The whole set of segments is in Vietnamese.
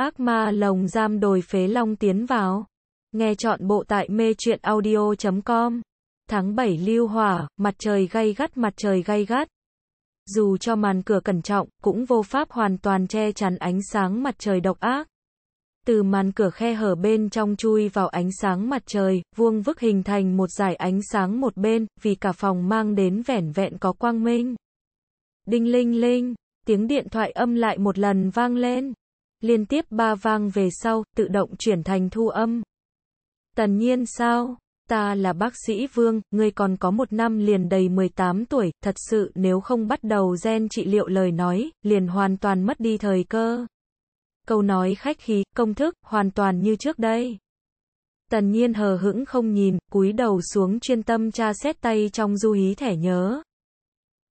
ác ma lồng giam đồi phế long tiến vào. Nghe chọn bộ tại mê truyện audio.com. Tháng 7 lưu hỏa, mặt trời gay gắt mặt trời gay gắt. Dù cho màn cửa cẩn trọng, cũng vô pháp hoàn toàn che chắn ánh sáng mặt trời độc ác. Từ màn cửa khe hở bên trong chui vào ánh sáng mặt trời, vuông vức hình thành một dải ánh sáng một bên, vì cả phòng mang đến vẻn vẹn có quang minh. Đinh linh linh, tiếng điện thoại âm lại một lần vang lên liên tiếp ba vang về sau, tự động chuyển thành thu âm. Tần nhiên sao? Ta là bác sĩ Vương, ngươi còn có một năm liền đầy 18 tuổi, thật sự nếu không bắt đầu gen trị liệu lời nói, liền hoàn toàn mất đi thời cơ. Câu nói khách khí, công thức, hoàn toàn như trước đây. Tần nhiên hờ hững không nhìn, cúi đầu xuống chuyên tâm tra xét tay trong du hí thẻ nhớ.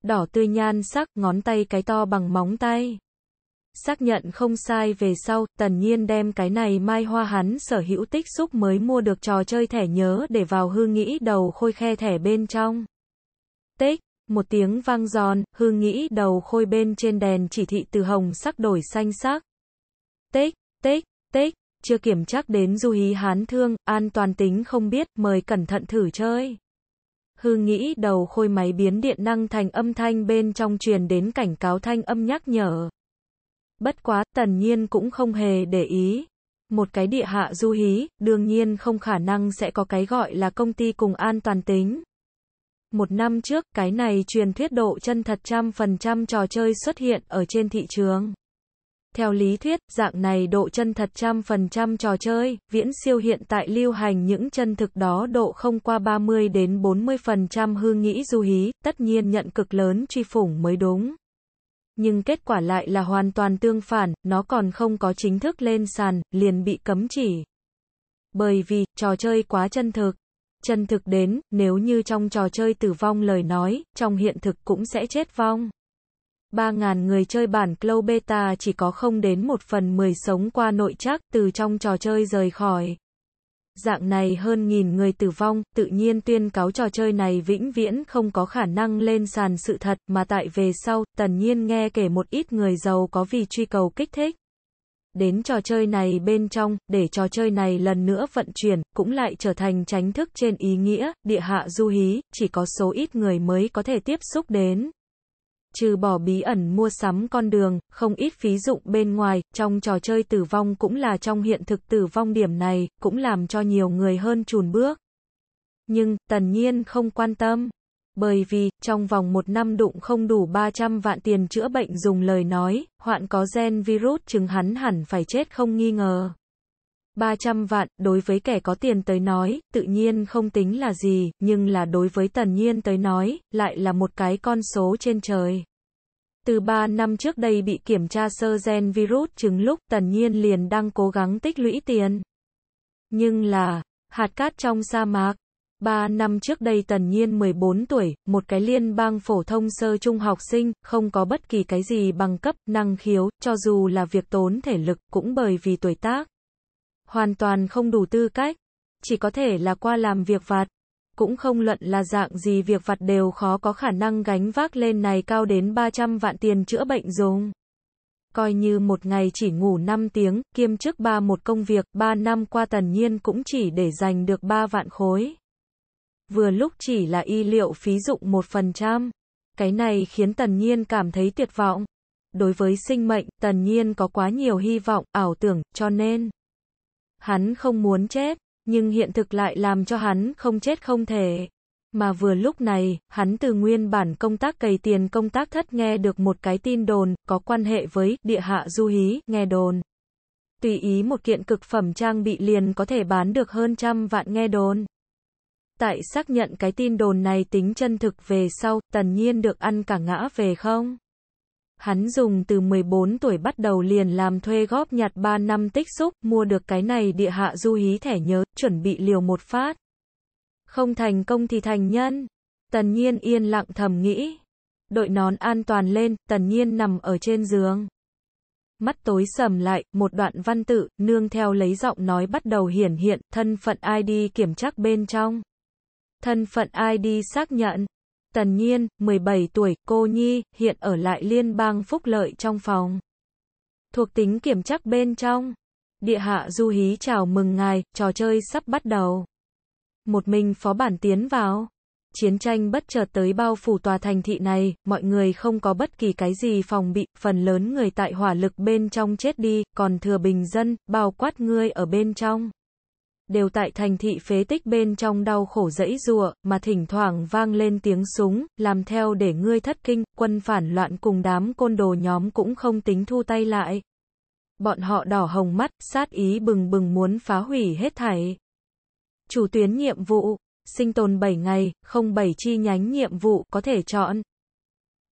Đỏ tươi nhan sắc, ngón tay cái to bằng móng tay. Xác nhận không sai về sau, tần nhiên đem cái này mai hoa hắn sở hữu tích xúc mới mua được trò chơi thẻ nhớ để vào hư nghĩ đầu khôi khe thẻ bên trong. Tích, một tiếng vang giòn, hư nghĩ đầu khôi bên trên đèn chỉ thị từ hồng sắc đổi xanh sắc. Tích, tích, tích, chưa kiểm chắc đến du hí hán thương, an toàn tính không biết, mời cẩn thận thử chơi. Hư nghĩ đầu khôi máy biến điện năng thành âm thanh bên trong truyền đến cảnh cáo thanh âm nhắc nhở. Bất quá, tần nhiên cũng không hề để ý. Một cái địa hạ du hí, đương nhiên không khả năng sẽ có cái gọi là công ty cùng an toàn tính. Một năm trước, cái này truyền thuyết độ chân thật trăm phần trăm trò chơi xuất hiện ở trên thị trường. Theo lý thuyết, dạng này độ chân thật trăm phần trăm trò chơi, viễn siêu hiện tại lưu hành những chân thực đó độ không qua 30 đến 40% hư nghĩ du hí, tất nhiên nhận cực lớn truy phủng mới đúng nhưng kết quả lại là hoàn toàn tương phản, nó còn không có chính thức lên sàn, liền bị cấm chỉ. Bởi vì, trò chơi quá chân thực. Chân thực đến, nếu như trong trò chơi tử vong lời nói, trong hiện thực cũng sẽ chết vong. 3.000 người chơi bản Clow Beta chỉ có không đến một phần 10 sống qua nội chắc từ trong trò chơi rời khỏi dạng này hơn nghìn người tử vong, tự nhiên tuyên cáo trò chơi này vĩnh viễn không có khả năng lên sàn sự thật, mà tại về sau, tần nhiên nghe kể một ít người giàu có vì truy cầu kích thích. Đến trò chơi này bên trong, để trò chơi này lần nữa vận chuyển, cũng lại trở thành tránh thức trên ý nghĩa, địa hạ du hí, chỉ có số ít người mới có thể tiếp xúc đến trừ bỏ bí ẩn mua sắm con đường, không ít phí dụng bên ngoài, trong trò chơi tử vong cũng là trong hiện thực tử vong điểm này, cũng làm cho nhiều người hơn chùn bước. Nhưng, tần nhiên không quan tâm. Bởi vì, trong vòng một năm đụng không đủ 300 vạn tiền chữa bệnh dùng lời nói, hoạn có gen virus chứng hắn hẳn phải chết không nghi ngờ. 300 vạn, đối với kẻ có tiền tới nói, tự nhiên không tính là gì, nhưng là đối với tần nhiên tới nói, lại là một cái con số trên trời. Từ 3 năm trước đây bị kiểm tra sơ gen virus chứng lúc tần nhiên liền đang cố gắng tích lũy tiền. Nhưng là, hạt cát trong sa mạc. 3 năm trước đây tần nhiên 14 tuổi, một cái liên bang phổ thông sơ trung học sinh, không có bất kỳ cái gì bằng cấp, năng khiếu, cho dù là việc tốn thể lực, cũng bởi vì tuổi tác hoàn toàn không đủ tư cách, chỉ có thể là qua làm việc vặt. Cũng không luận là dạng gì việc vặt đều khó có khả năng gánh vác lên này cao đến 300 vạn tiền chữa bệnh dùng. Coi như một ngày chỉ ngủ 5 tiếng, kiêm chức ba một công việc, 3 năm qua tần nhiên cũng chỉ để giành được 3 vạn khối. Vừa lúc chỉ là y liệu phí dụng 1%. Cái này khiến tần nhiên cảm thấy tuyệt vọng. Đối với sinh mệnh, tần nhiên có quá nhiều hy vọng, ảo tưởng, cho nên Hắn không muốn chết, nhưng hiện thực lại làm cho hắn không chết không thể. Mà vừa lúc này, hắn từ nguyên bản công tác cầy tiền công tác thất nghe được một cái tin đồn, có quan hệ với địa hạ du hí, nghe đồn. Tùy ý một kiện cực phẩm trang bị liền có thể bán được hơn trăm vạn nghe đồn. Tại xác nhận cái tin đồn này tính chân thực về sau, tần nhiên được ăn cả ngã về không? Hắn dùng từ 14 tuổi bắt đầu liền làm thuê góp nhặt 3 năm tích xúc, mua được cái này địa hạ du hí thẻ nhớ, chuẩn bị liều một phát. Không thành công thì thành nhân. Tần nhiên yên lặng thầm nghĩ. Đội nón an toàn lên, tần nhiên nằm ở trên giường. Mắt tối sầm lại, một đoạn văn tự, nương theo lấy giọng nói bắt đầu hiển hiện, thân phận ID kiểm tra bên trong. Thân phận ID xác nhận. Tần Nhiên, 17 tuổi, cô Nhi, hiện ở lại liên bang phúc lợi trong phòng. Thuộc tính kiểm chắc bên trong. Địa hạ du hí chào mừng ngài, trò chơi sắp bắt đầu. Một mình phó bản tiến vào. Chiến tranh bất chợt tới bao phủ tòa thành thị này, mọi người không có bất kỳ cái gì phòng bị, phần lớn người tại hỏa lực bên trong chết đi, còn thừa bình dân, bao quát người ở bên trong đều tại thành thị phế tích bên trong đau khổ dẫy giụa, mà thỉnh thoảng vang lên tiếng súng, làm theo để ngươi thất kinh, quân phản loạn cùng đám côn đồ nhóm cũng không tính thu tay lại. Bọn họ đỏ hồng mắt, sát ý bừng bừng muốn phá hủy hết thảy. Chủ tuyến nhiệm vụ, sinh tồn 7 ngày, không 07 chi nhánh nhiệm vụ có thể chọn.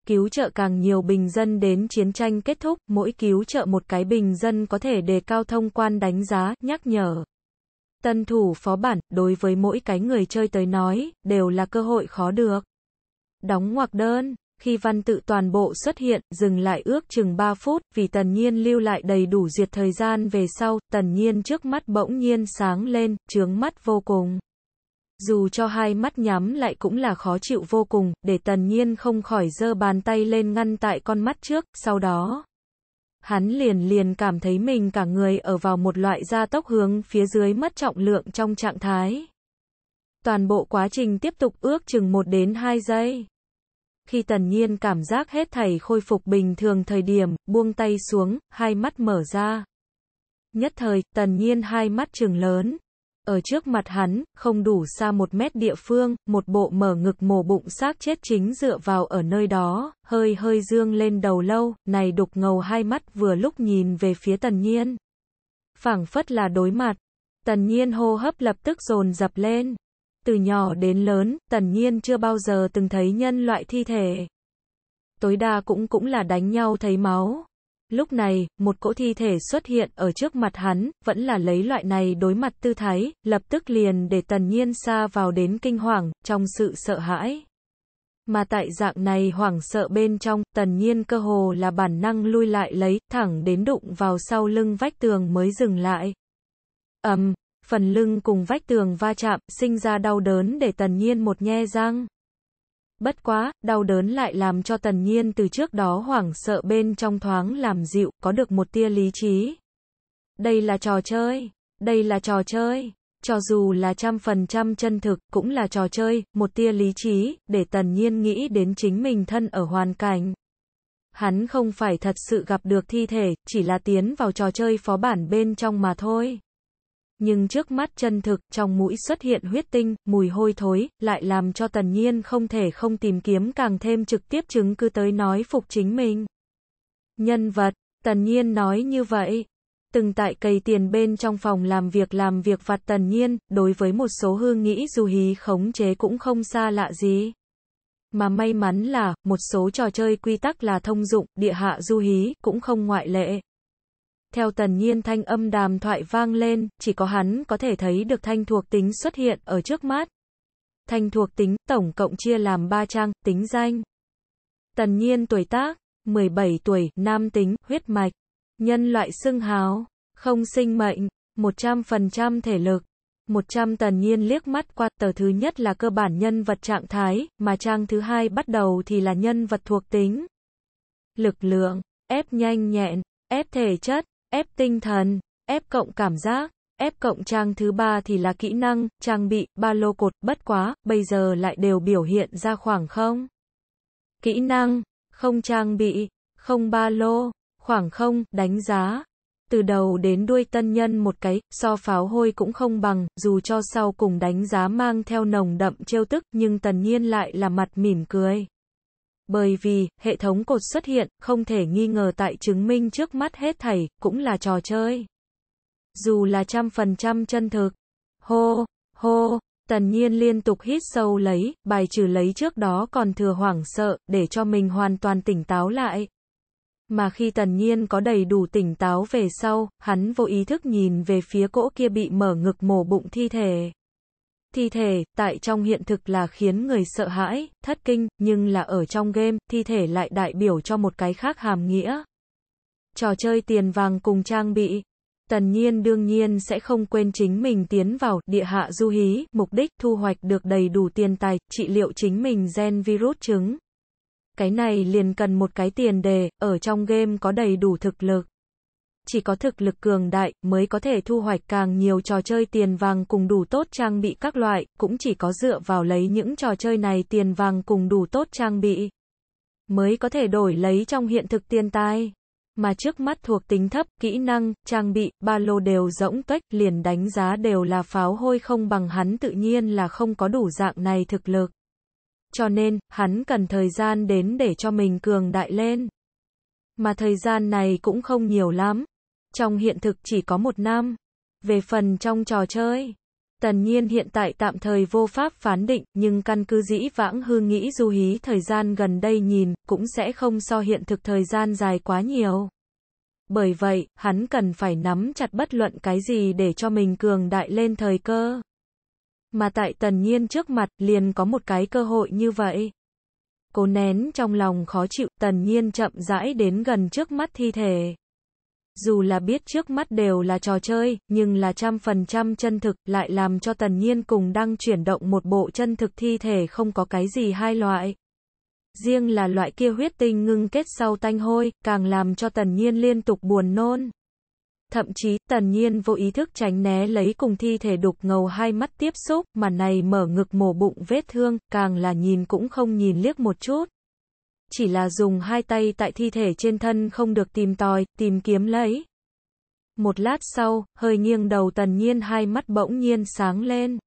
Cứu trợ càng nhiều bình dân đến chiến tranh kết thúc, mỗi cứu trợ một cái bình dân có thể đề cao thông quan đánh giá, nhắc nhở. Tân thủ phó bản, đối với mỗi cái người chơi tới nói, đều là cơ hội khó được. Đóng ngoặc đơn, khi văn tự toàn bộ xuất hiện, dừng lại ước chừng 3 phút, vì tần nhiên lưu lại đầy đủ duyệt thời gian về sau, tần nhiên trước mắt bỗng nhiên sáng lên, trướng mắt vô cùng. Dù cho hai mắt nhắm lại cũng là khó chịu vô cùng, để tần nhiên không khỏi giơ bàn tay lên ngăn tại con mắt trước, sau đó hắn liền liền cảm thấy mình cả người ở vào một loại gia tốc hướng phía dưới mất trọng lượng trong trạng thái. Toàn bộ quá trình tiếp tục ước chừng 1 đến 2 giây. Khi tần nhiên cảm giác hết thảy khôi phục bình thường thời điểm, buông tay xuống, hai mắt mở ra. Nhất thời, tần nhiên hai mắt trừng lớn, ở trước mặt hắn, không đủ xa một mét địa phương, một bộ mở ngực mổ bụng xác chết chính dựa vào ở nơi đó, hơi hơi dương lên đầu lâu, này đục ngầu hai mắt vừa lúc nhìn về phía tần nhiên. phảng phất là đối mặt, tần nhiên hô hấp lập tức dồn dập lên. Từ nhỏ đến lớn, tần nhiên chưa bao giờ từng thấy nhân loại thi thể. Tối đa cũng cũng là đánh nhau thấy máu, Lúc này, một cỗ thi thể xuất hiện ở trước mặt hắn, vẫn là lấy loại này đối mặt tư thái, lập tức liền để tần nhiên xa vào đến kinh hoàng, trong sự sợ hãi. Mà tại dạng này hoảng sợ bên trong, tần nhiên cơ hồ là bản năng lui lại lấy, thẳng đến đụng vào sau lưng vách tường mới dừng lại. ầm, um, phần lưng cùng vách tường va chạm, sinh ra đau đớn để tần nhiên một nhe răng. Bất quá, đau đớn lại làm cho tần nhiên từ trước đó hoảng sợ bên trong thoáng làm dịu, có được một tia lý trí. Đây là trò chơi, đây là trò chơi. Cho dù là trăm phần trăm chân thực, cũng là trò chơi, một tia lý trí, để tần nhiên nghĩ đến chính mình thân ở hoàn cảnh. Hắn không phải thật sự gặp được thi thể, chỉ là tiến vào trò chơi phó bản bên trong mà thôi nhưng trước mắt chân thực, trong mũi xuất hiện huyết tinh, mùi hôi thối, lại làm cho tần nhiên không thể không tìm kiếm càng thêm trực tiếp chứng cứ tới nói phục chính mình. Nhân vật, tần nhiên nói như vậy. Từng tại cầy tiền bên trong phòng làm việc làm việc vặt tần nhiên, đối với một số hương nghĩ dù hí khống chế cũng không xa lạ gì. Mà may mắn là, một số trò chơi quy tắc là thông dụng, địa hạ du hí, cũng không ngoại lệ. Theo tần nhiên thanh âm đàm thoại vang lên, chỉ có hắn có thể thấy được thanh thuộc tính xuất hiện ở trước mắt. Thanh thuộc tính, tổng cộng chia làm ba trang, tính danh. Tần nhiên tuổi tác, 17 tuổi, nam tính, huyết mạch, nhân loại xưng hào, không sinh mệnh, 100% thể lực. 100 tần nhiên liếc mắt qua tờ thứ nhất là cơ bản nhân vật trạng thái, mà trang thứ hai bắt đầu thì là nhân vật thuộc tính. Lực lượng, ép nhanh nhẹn, ép thể chất, ép tinh thần, ép cộng cảm giác, ép cộng trang thứ ba thì là kỹ năng, trang bị, ba lô cột, bất quá, bây giờ lại đều biểu hiện ra khoảng không. Kỹ năng, không trang bị, không ba lô, khoảng không, đánh giá. Từ đầu đến đuôi tân nhân một cái, so pháo hôi cũng không bằng, dù cho sau cùng đánh giá mang theo nồng đậm trêu tức, nhưng tần nhiên lại là mặt mỉm cười. Bởi vì, hệ thống cột xuất hiện, không thể nghi ngờ tại chứng minh trước mắt hết thầy cũng là trò chơi. Dù là trăm phần trăm chân thực. Hô, hô, tần nhiên liên tục hít sâu lấy, bài trừ lấy trước đó còn thừa hoảng sợ, để cho mình hoàn toàn tỉnh táo lại. Mà khi tần nhiên có đầy đủ tỉnh táo về sau, hắn vô ý thức nhìn về phía cỗ kia bị mở ngực mổ bụng thi thể thi thể, tại trong hiện thực là khiến người sợ hãi, thất kinh, nhưng là ở trong game, thi thể lại đại biểu cho một cái khác hàm nghĩa. Trò chơi tiền vàng cùng trang bị. Tần nhiên đương nhiên sẽ không quên chính mình tiến vào địa hạ du hí, mục đích thu hoạch được đầy đủ tiền tài, trị liệu chính mình gen virus chứng. Cái này liền cần một cái tiền đề, ở trong game có đầy đủ thực lực chỉ có thực lực cường đại mới có thể thu hoạch càng nhiều trò chơi tiền vàng cùng đủ tốt trang bị các loại, cũng chỉ có dựa vào lấy những trò chơi này tiền vàng cùng đủ tốt trang bị mới có thể đổi lấy trong hiện thực tiền tài. Mà trước mắt thuộc tính thấp, kỹ năng, trang bị, ba lô đều rỗng tuếch, liền đánh giá đều là pháo hôi không bằng hắn tự nhiên là không có đủ dạng này thực lực. Cho nên, hắn cần thời gian đến để cho mình cường đại lên. Mà thời gian này cũng không nhiều lắm. Trong hiện thực chỉ có một nam. Về phần trong trò chơi, Tần nhiên hiện tại tạm thời vô pháp phán định, nhưng căn cứ dĩ vãng hư nghĩ du hí thời gian gần đây nhìn, cũng sẽ không so hiện thực thời gian dài quá nhiều. Bởi vậy, hắn cần phải nắm chặt bất luận cái gì để cho mình cường đại lên thời cơ. Mà tại tần nhiên trước mặt, liền có một cái cơ hội như vậy. Cố nén trong lòng khó chịu, tần nhiên chậm rãi đến gần trước mắt thi thể. Dù là biết trước mắt đều là trò chơi, nhưng là trăm phần trăm chân thực, lại làm cho tần nhiên cùng đang chuyển động một bộ chân thực thi thể không có cái gì hai loại. Riêng là loại kia huyết tinh ngưng kết sau tanh hôi, càng làm cho tần nhiên liên tục buồn nôn. Thậm chí, tần nhiên vô ý thức tránh né lấy cùng thi thể đục ngầu hai mắt tiếp xúc, mà này mở ngực mổ bụng vết thương, càng là nhìn cũng không nhìn liếc một chút chỉ là dùng hai tay tại thi thể trên thân không được tìm tòi, tìm kiếm lấy. Một lát sau, hơi nghiêng đầu tần nhiên hai mắt bỗng nhiên sáng lên.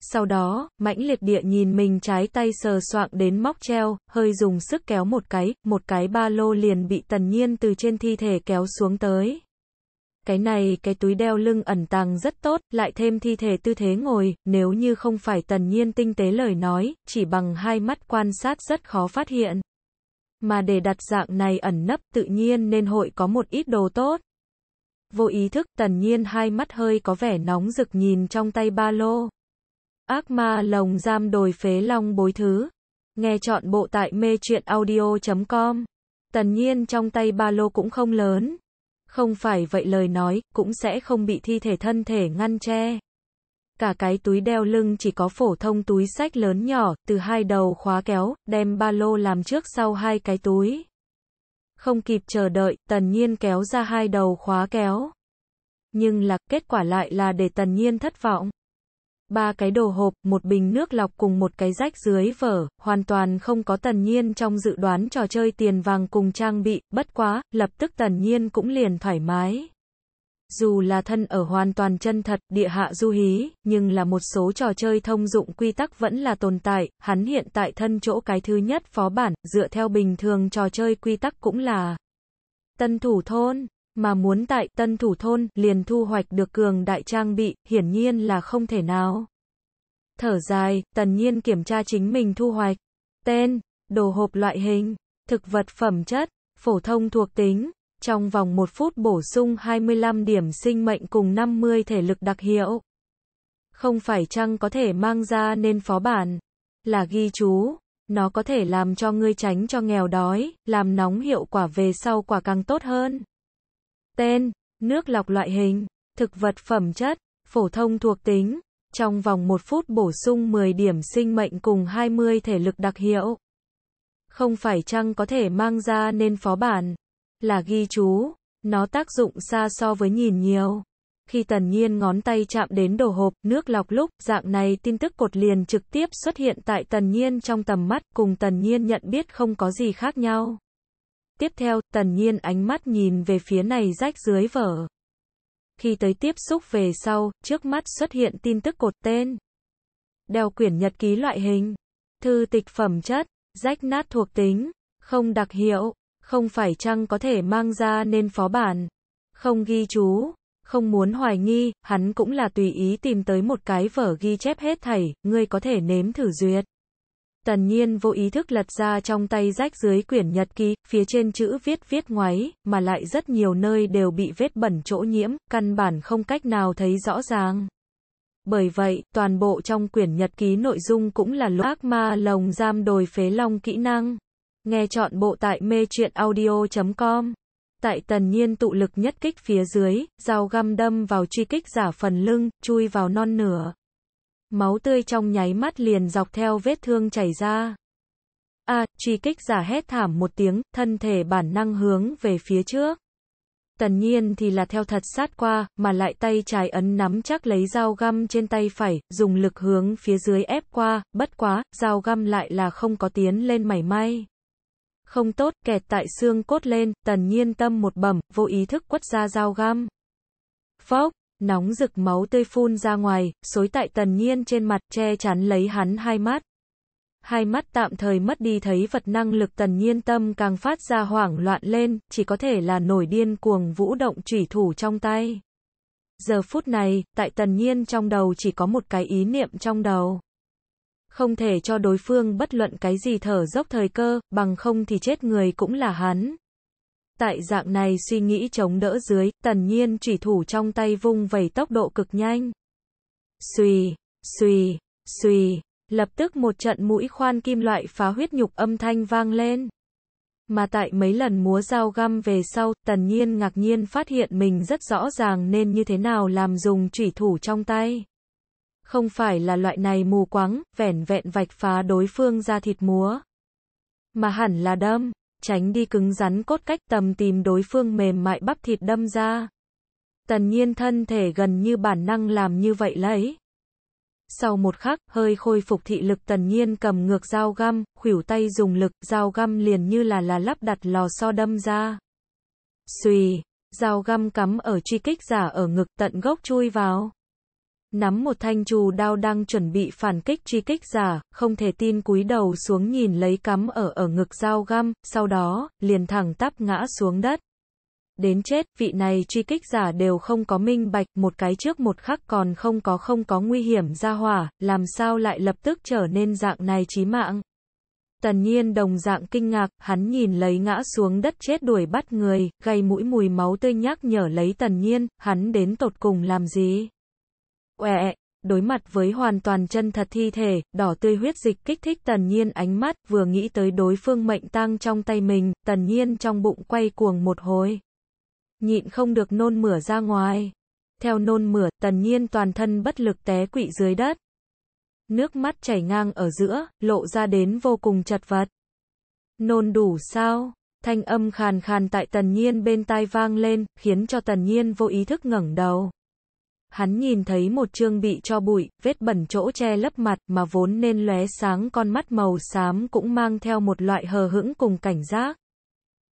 Sau đó, mãnh liệt địa nhìn mình trái tay sờ soạng đến móc treo, hơi dùng sức kéo một cái, một cái ba lô liền bị tần nhiên từ trên thi thể kéo xuống tới. Cái này, cái túi đeo lưng ẩn tàng rất tốt, lại thêm thi thể tư thế ngồi, nếu như không phải tần nhiên tinh tế lời nói, chỉ bằng hai mắt quan sát rất khó phát hiện. Mà để đặt dạng này ẩn nấp tự nhiên nên hội có một ít đồ tốt. Vô ý thức tần nhiên hai mắt hơi có vẻ nóng rực nhìn trong tay ba lô. Ác ma lồng giam đồi phế long bối thứ. Nghe chọn bộ tại mê truyện audio.com. Tần nhiên trong tay ba lô cũng không lớn. Không phải vậy lời nói, cũng sẽ không bị thi thể thân thể ngăn che cả cái túi đeo lưng chỉ có phổ thông túi sách lớn nhỏ, từ hai đầu khóa kéo, đem ba lô làm trước sau hai cái túi. Không kịp chờ đợi, tần nhiên kéo ra hai đầu khóa kéo. Nhưng là, kết quả lại là để tần nhiên thất vọng. Ba cái đồ hộp, một bình nước lọc cùng một cái rách dưới vở, hoàn toàn không có tần nhiên trong dự đoán trò chơi tiền vàng cùng trang bị, bất quá, lập tức tần nhiên cũng liền thoải mái. Dù là thân ở hoàn toàn chân thật, địa hạ du hí, nhưng là một số trò chơi thông dụng quy tắc vẫn là tồn tại, hắn hiện tại thân chỗ cái thứ nhất phó bản, dựa theo bình thường trò chơi quy tắc cũng là tân thủ thôn, mà muốn tại tân thủ thôn liền thu hoạch được cường đại trang bị, hiển nhiên là không thể nào. Thở dài, tần nhiên kiểm tra chính mình thu hoạch, tên, đồ hộp loại hình, thực vật phẩm chất, phổ thông thuộc tính, trong vòng 1 phút bổ sung 25 điểm sinh mệnh cùng 50 thể lực đặc hiệu. Không phải chăng có thể mang ra nên phó bản, là ghi chú, nó có thể làm cho ngươi tránh cho nghèo đói, làm nóng hiệu quả về sau quả càng tốt hơn. Tên, nước lọc loại hình, thực vật phẩm chất, phổ thông thuộc tính, trong vòng 1 phút bổ sung 10 điểm sinh mệnh cùng 20 thể lực đặc hiệu. Không phải chăng có thể mang ra nên phó bản là ghi chú. Nó tác dụng xa so với nhìn nhiều. Khi tần nhiên ngón tay chạm đến đồ hộp, nước lọc lúc, dạng này tin tức cột liền trực tiếp xuất hiện tại tần nhiên trong tầm mắt, cùng tần nhiên nhận biết không có gì khác nhau. Tiếp theo, tần nhiên ánh mắt nhìn về phía này rách dưới vở. Khi tới tiếp xúc về sau, trước mắt xuất hiện tin tức cột tên. Đeo quyển nhật ký loại hình. Thư tịch phẩm chất. Rách nát thuộc tính. Không đặc hiệu không phải chăng có thể mang ra nên phó bản. Không ghi chú, không muốn hoài nghi, hắn cũng là tùy ý tìm tới một cái vở ghi chép hết thảy, ngươi có thể nếm thử duyệt. Tần nhiên vô ý thức lật ra trong tay rách dưới quyển nhật ký, phía trên chữ viết viết ngoáy, mà lại rất nhiều nơi đều bị vết bẩn chỗ nhiễm, căn bản không cách nào thấy rõ ràng. Bởi vậy, toàn bộ trong quyển nhật ký nội dung cũng là lỗ. ác ma lồng giam đồi phế long kỹ năng. Nghe chọn bộ tại mê truyện audio.com. Tại tần nhiên tụ lực nhất kích phía dưới, dao găm đâm vào truy kích giả phần lưng, chui vào non nửa. Máu tươi trong nháy mắt liền dọc theo vết thương chảy ra. A, truy kích giả hét thảm một tiếng, thân thể bản năng hướng về phía trước. Tần nhiên thì là theo thật sát qua, mà lại tay trái ấn nắm chắc lấy dao găm trên tay phải, dùng lực hướng phía dưới ép qua, bất quá, dao găm lại là không có tiến lên mảy may. Không tốt, kẹt tại xương cốt lên, tần nhiên tâm một bẩm, vô ý thức quất ra dao găm. Phốc, nóng rực máu tươi phun ra ngoài, xối tại tần nhiên trên mặt, che chắn lấy hắn hai mắt. Hai mắt tạm thời mất đi thấy vật năng lực tần nhiên tâm càng phát ra hoảng loạn lên, chỉ có thể là nổi điên cuồng vũ động chủy thủ trong tay. Giờ phút này, tại tần nhiên trong đầu chỉ có một cái ý niệm trong đầu không thể cho đối phương bất luận cái gì thở dốc thời cơ, bằng không thì chết người cũng là hắn. Tại dạng này suy nghĩ chống đỡ dưới, tần nhiên chỉ thủ trong tay vung vẩy tốc độ cực nhanh. Xùy, xùy, xùy, lập tức một trận mũi khoan kim loại phá huyết nhục âm thanh vang lên. Mà tại mấy lần múa dao găm về sau, tần nhiên ngạc nhiên phát hiện mình rất rõ ràng nên như thế nào làm dùng chỉ thủ trong tay không phải là loại này mù quáng, vẻn vẹn vạch phá đối phương ra thịt múa, mà hẳn là đâm, tránh đi cứng rắn cốt cách tầm tìm đối phương mềm mại bắp thịt đâm ra. Tần nhiên thân thể gần như bản năng làm như vậy lấy. Sau một khắc, hơi khôi phục thị lực tần nhiên cầm ngược dao găm, khuỷu tay dùng lực, dao găm liền như là là lắp đặt lò xo đâm ra. Xùy, dao găm cắm ở truy kích giả ở ngực tận gốc chui vào. Nắm một thanh trù đao đang chuẩn bị phản kích truy kích giả, không thể tin cúi đầu xuống nhìn lấy cắm ở ở ngực dao găm, sau đó, liền thẳng tắp ngã xuống đất. Đến chết, vị này truy kích giả đều không có minh bạch, một cái trước một khắc còn không có không có nguy hiểm ra hỏa, làm sao lại lập tức trở nên dạng này chí mạng. Tần nhiên đồng dạng kinh ngạc, hắn nhìn lấy ngã xuống đất chết đuổi bắt người, gây mũi mùi máu tươi nhắc nhở lấy tần nhiên, hắn đến tột cùng làm gì? Oẹ, đối mặt với hoàn toàn chân thật thi thể, đỏ tươi huyết dịch kích thích tần nhiên ánh mắt, vừa nghĩ tới đối phương mệnh tang trong tay mình, tần nhiên trong bụng quay cuồng một hồi. Nhịn không được nôn mửa ra ngoài. Theo nôn mửa, tần nhiên toàn thân bất lực té quỵ dưới đất. Nước mắt chảy ngang ở giữa, lộ ra đến vô cùng chật vật. Nôn đủ sao? Thanh âm khàn khàn tại tần nhiên bên tai vang lên, khiến cho tần nhiên vô ý thức ngẩng đầu. Hắn nhìn thấy một trương bị cho bụi, vết bẩn chỗ che lấp mặt mà vốn nên lóe sáng con mắt màu xám cũng mang theo một loại hờ hững cùng cảnh giác.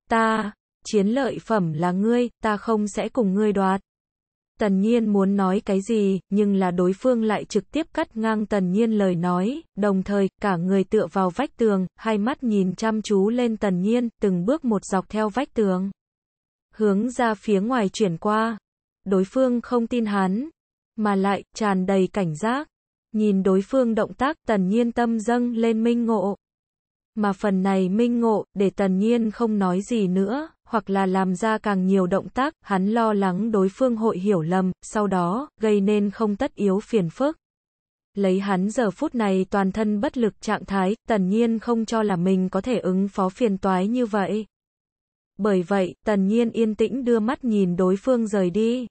Ta, chiến lợi phẩm là ngươi, ta không sẽ cùng ngươi đoạt. Tần Nhiên muốn nói cái gì, nhưng là đối phương lại trực tiếp cắt ngang Tần Nhiên lời nói, đồng thời, cả người tựa vào vách tường, hai mắt nhìn chăm chú lên Tần Nhiên, từng bước một dọc theo vách tường. Hướng ra phía ngoài chuyển qua, đối phương không tin hắn, mà lại tràn đầy cảnh giác. Nhìn đối phương động tác, Tần Nhiên tâm dâng lên minh ngộ. Mà phần này minh ngộ, để Tần Nhiên không nói gì nữa, hoặc là làm ra càng nhiều động tác, hắn lo lắng đối phương hội hiểu lầm, sau đó, gây nên không tất yếu phiền phức. Lấy hắn giờ phút này toàn thân bất lực trạng thái, Tần Nhiên không cho là mình có thể ứng phó phiền toái như vậy. Bởi vậy, Tần Nhiên yên tĩnh đưa mắt nhìn đối phương rời đi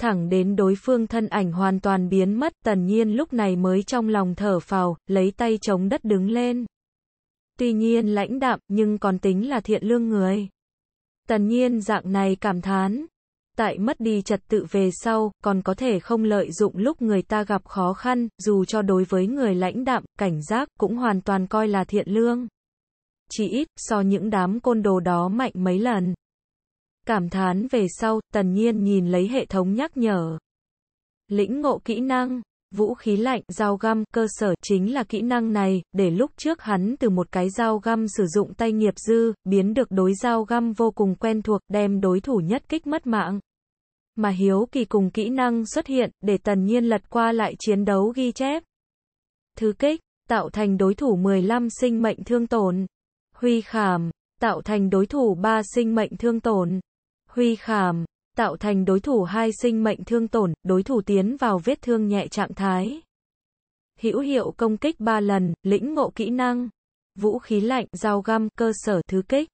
thẳng đến đối phương thân ảnh hoàn toàn biến mất, tần nhiên lúc này mới trong lòng thở phào, lấy tay chống đất đứng lên. Tuy nhiên lãnh đạm, nhưng còn tính là thiện lương người. Tần nhiên dạng này cảm thán, tại mất đi trật tự về sau, còn có thể không lợi dụng lúc người ta gặp khó khăn, dù cho đối với người lãnh đạm, cảnh giác, cũng hoàn toàn coi là thiện lương. Chỉ ít, so những đám côn đồ đó mạnh mấy lần. Cảm thán về sau, tần nhiên nhìn lấy hệ thống nhắc nhở. Lĩnh ngộ kỹ năng, vũ khí lạnh, dao găm, cơ sở chính là kỹ năng này, để lúc trước hắn từ một cái dao găm sử dụng tay nghiệp dư, biến được đối dao găm vô cùng quen thuộc, đem đối thủ nhất kích mất mạng. Mà hiếu kỳ cùng kỹ năng xuất hiện, để tần nhiên lật qua lại chiến đấu ghi chép. Thứ kích, tạo thành đối thủ 15 sinh mệnh thương tổn. Huy khảm, tạo thành đối thủ 3 sinh mệnh thương tổn huy khảm, tạo thành đối thủ hai sinh mệnh thương tổn, đối thủ tiến vào vết thương nhẹ trạng thái. Hữu hiệu công kích 3 lần, lĩnh ngộ kỹ năng, vũ khí lạnh, dao găm, cơ sở thứ kích.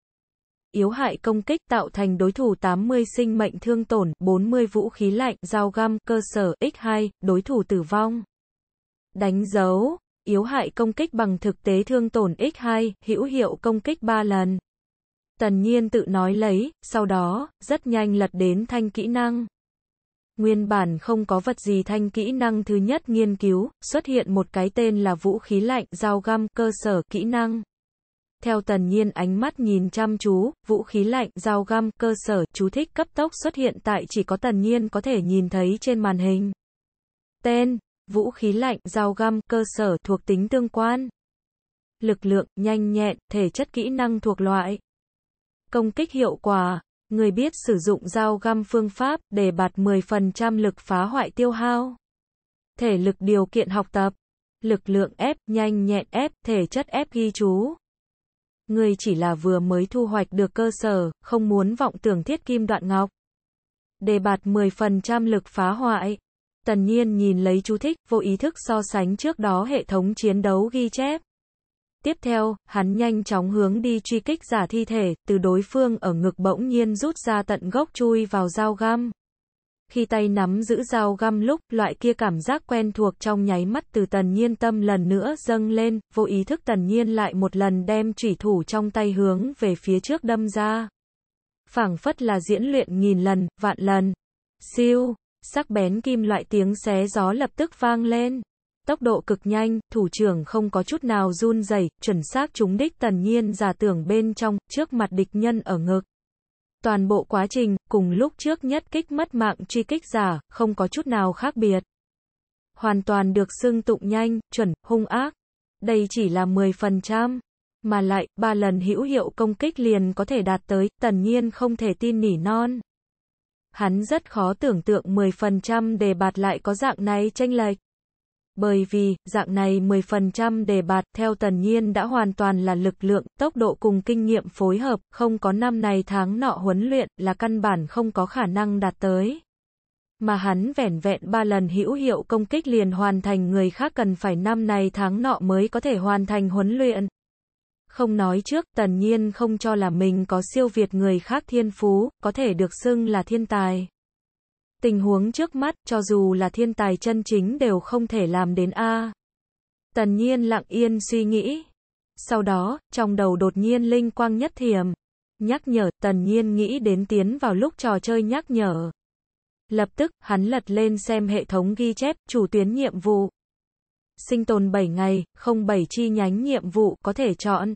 Yếu hại công kích tạo thành đối thủ 80 sinh mệnh thương tổn, 40 vũ khí lạnh, dao găm, cơ sở, x2, đối thủ tử vong. Đánh dấu, yếu hại công kích bằng thực tế thương tổn x2, hữu hiệu công kích 3 lần. Tần nhiên tự nói lấy, sau đó, rất nhanh lật đến thanh kỹ năng. Nguyên bản không có vật gì thanh kỹ năng thứ nhất nghiên cứu, xuất hiện một cái tên là vũ khí lạnh, dao găm, cơ sở, kỹ năng. Theo tần nhiên ánh mắt nhìn chăm chú, vũ khí lạnh, dao găm, cơ sở, chú thích cấp tốc xuất hiện tại chỉ có tần nhiên có thể nhìn thấy trên màn hình. Tên, vũ khí lạnh, dao găm, cơ sở thuộc tính tương quan. Lực lượng, nhanh nhẹn, thể chất kỹ năng thuộc loại công kích hiệu quả. Người biết sử dụng dao găm phương pháp để bạt 10% lực phá hoại tiêu hao. Thể lực điều kiện học tập. Lực lượng ép, nhanh nhẹn ép, thể chất ép ghi chú. Người chỉ là vừa mới thu hoạch được cơ sở, không muốn vọng tưởng thiết kim đoạn ngọc. Đề bạt 10% lực phá hoại. Tần nhiên nhìn lấy chú thích, vô ý thức so sánh trước đó hệ thống chiến đấu ghi chép. Tiếp theo, hắn nhanh chóng hướng đi truy kích giả thi thể, từ đối phương ở ngực bỗng nhiên rút ra tận gốc chui vào dao găm. Khi tay nắm giữ dao găm lúc, loại kia cảm giác quen thuộc trong nháy mắt từ tần nhiên tâm lần nữa dâng lên, vô ý thức tần nhiên lại một lần đem chủy thủ trong tay hướng về phía trước đâm ra. phảng phất là diễn luyện nghìn lần, vạn lần. Siêu, sắc bén kim loại tiếng xé gió lập tức vang lên tốc độ cực nhanh, thủ trưởng không có chút nào run rẩy, chuẩn xác trúng đích tần nhiên giả tưởng bên trong, trước mặt địch nhân ở ngực. Toàn bộ quá trình, cùng lúc trước nhất kích mất mạng truy kích giả, không có chút nào khác biệt. Hoàn toàn được xưng tụng nhanh, chuẩn, hung ác. Đây chỉ là 10%, mà lại, ba lần hữu hiệu công kích liền có thể đạt tới, tần nhiên không thể tin nỉ non. Hắn rất khó tưởng tượng 10% đề bạt lại có dạng này tranh lệch bởi vì, dạng này 10% đề bạt, theo tần nhiên đã hoàn toàn là lực lượng, tốc độ cùng kinh nghiệm phối hợp, không có năm này tháng nọ huấn luyện, là căn bản không có khả năng đạt tới. Mà hắn vẻn vẹn ba lần hữu hiệu công kích liền hoàn thành người khác cần phải năm này tháng nọ mới có thể hoàn thành huấn luyện. Không nói trước, tần nhiên không cho là mình có siêu việt người khác thiên phú, có thể được xưng là thiên tài. Tình huống trước mắt, cho dù là thiên tài chân chính đều không thể làm đến A. Tần nhiên lặng yên suy nghĩ. Sau đó, trong đầu đột nhiên linh quang nhất thiểm. Nhắc nhở, tần nhiên nghĩ đến tiến vào lúc trò chơi nhắc nhở. Lập tức, hắn lật lên xem hệ thống ghi chép, chủ tuyến nhiệm vụ. Sinh tồn 7 ngày, không 07 chi nhánh nhiệm vụ, có thể chọn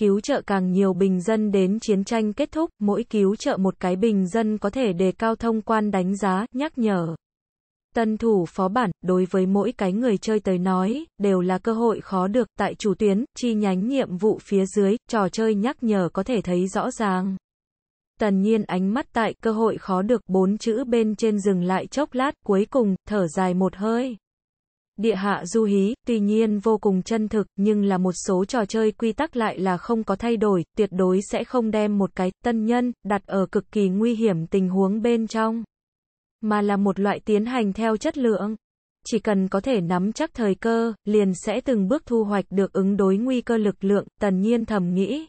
cứu trợ càng nhiều bình dân đến chiến tranh kết thúc, mỗi cứu trợ một cái bình dân có thể đề cao thông quan đánh giá, nhắc nhở. Tân thủ phó bản, đối với mỗi cái người chơi tới nói, đều là cơ hội khó được, tại chủ tuyến, chi nhánh nhiệm vụ phía dưới, trò chơi nhắc nhở có thể thấy rõ ràng. Tần nhiên ánh mắt tại cơ hội khó được bốn chữ bên trên dừng lại chốc lát, cuối cùng, thở dài một hơi. Địa hạ du hí, tuy nhiên vô cùng chân thực, nhưng là một số trò chơi quy tắc lại là không có thay đổi, tuyệt đối sẽ không đem một cái tân nhân đặt ở cực kỳ nguy hiểm tình huống bên trong, mà là một loại tiến hành theo chất lượng. Chỉ cần có thể nắm chắc thời cơ, liền sẽ từng bước thu hoạch được ứng đối nguy cơ lực lượng, tần nhiên thầm nghĩ.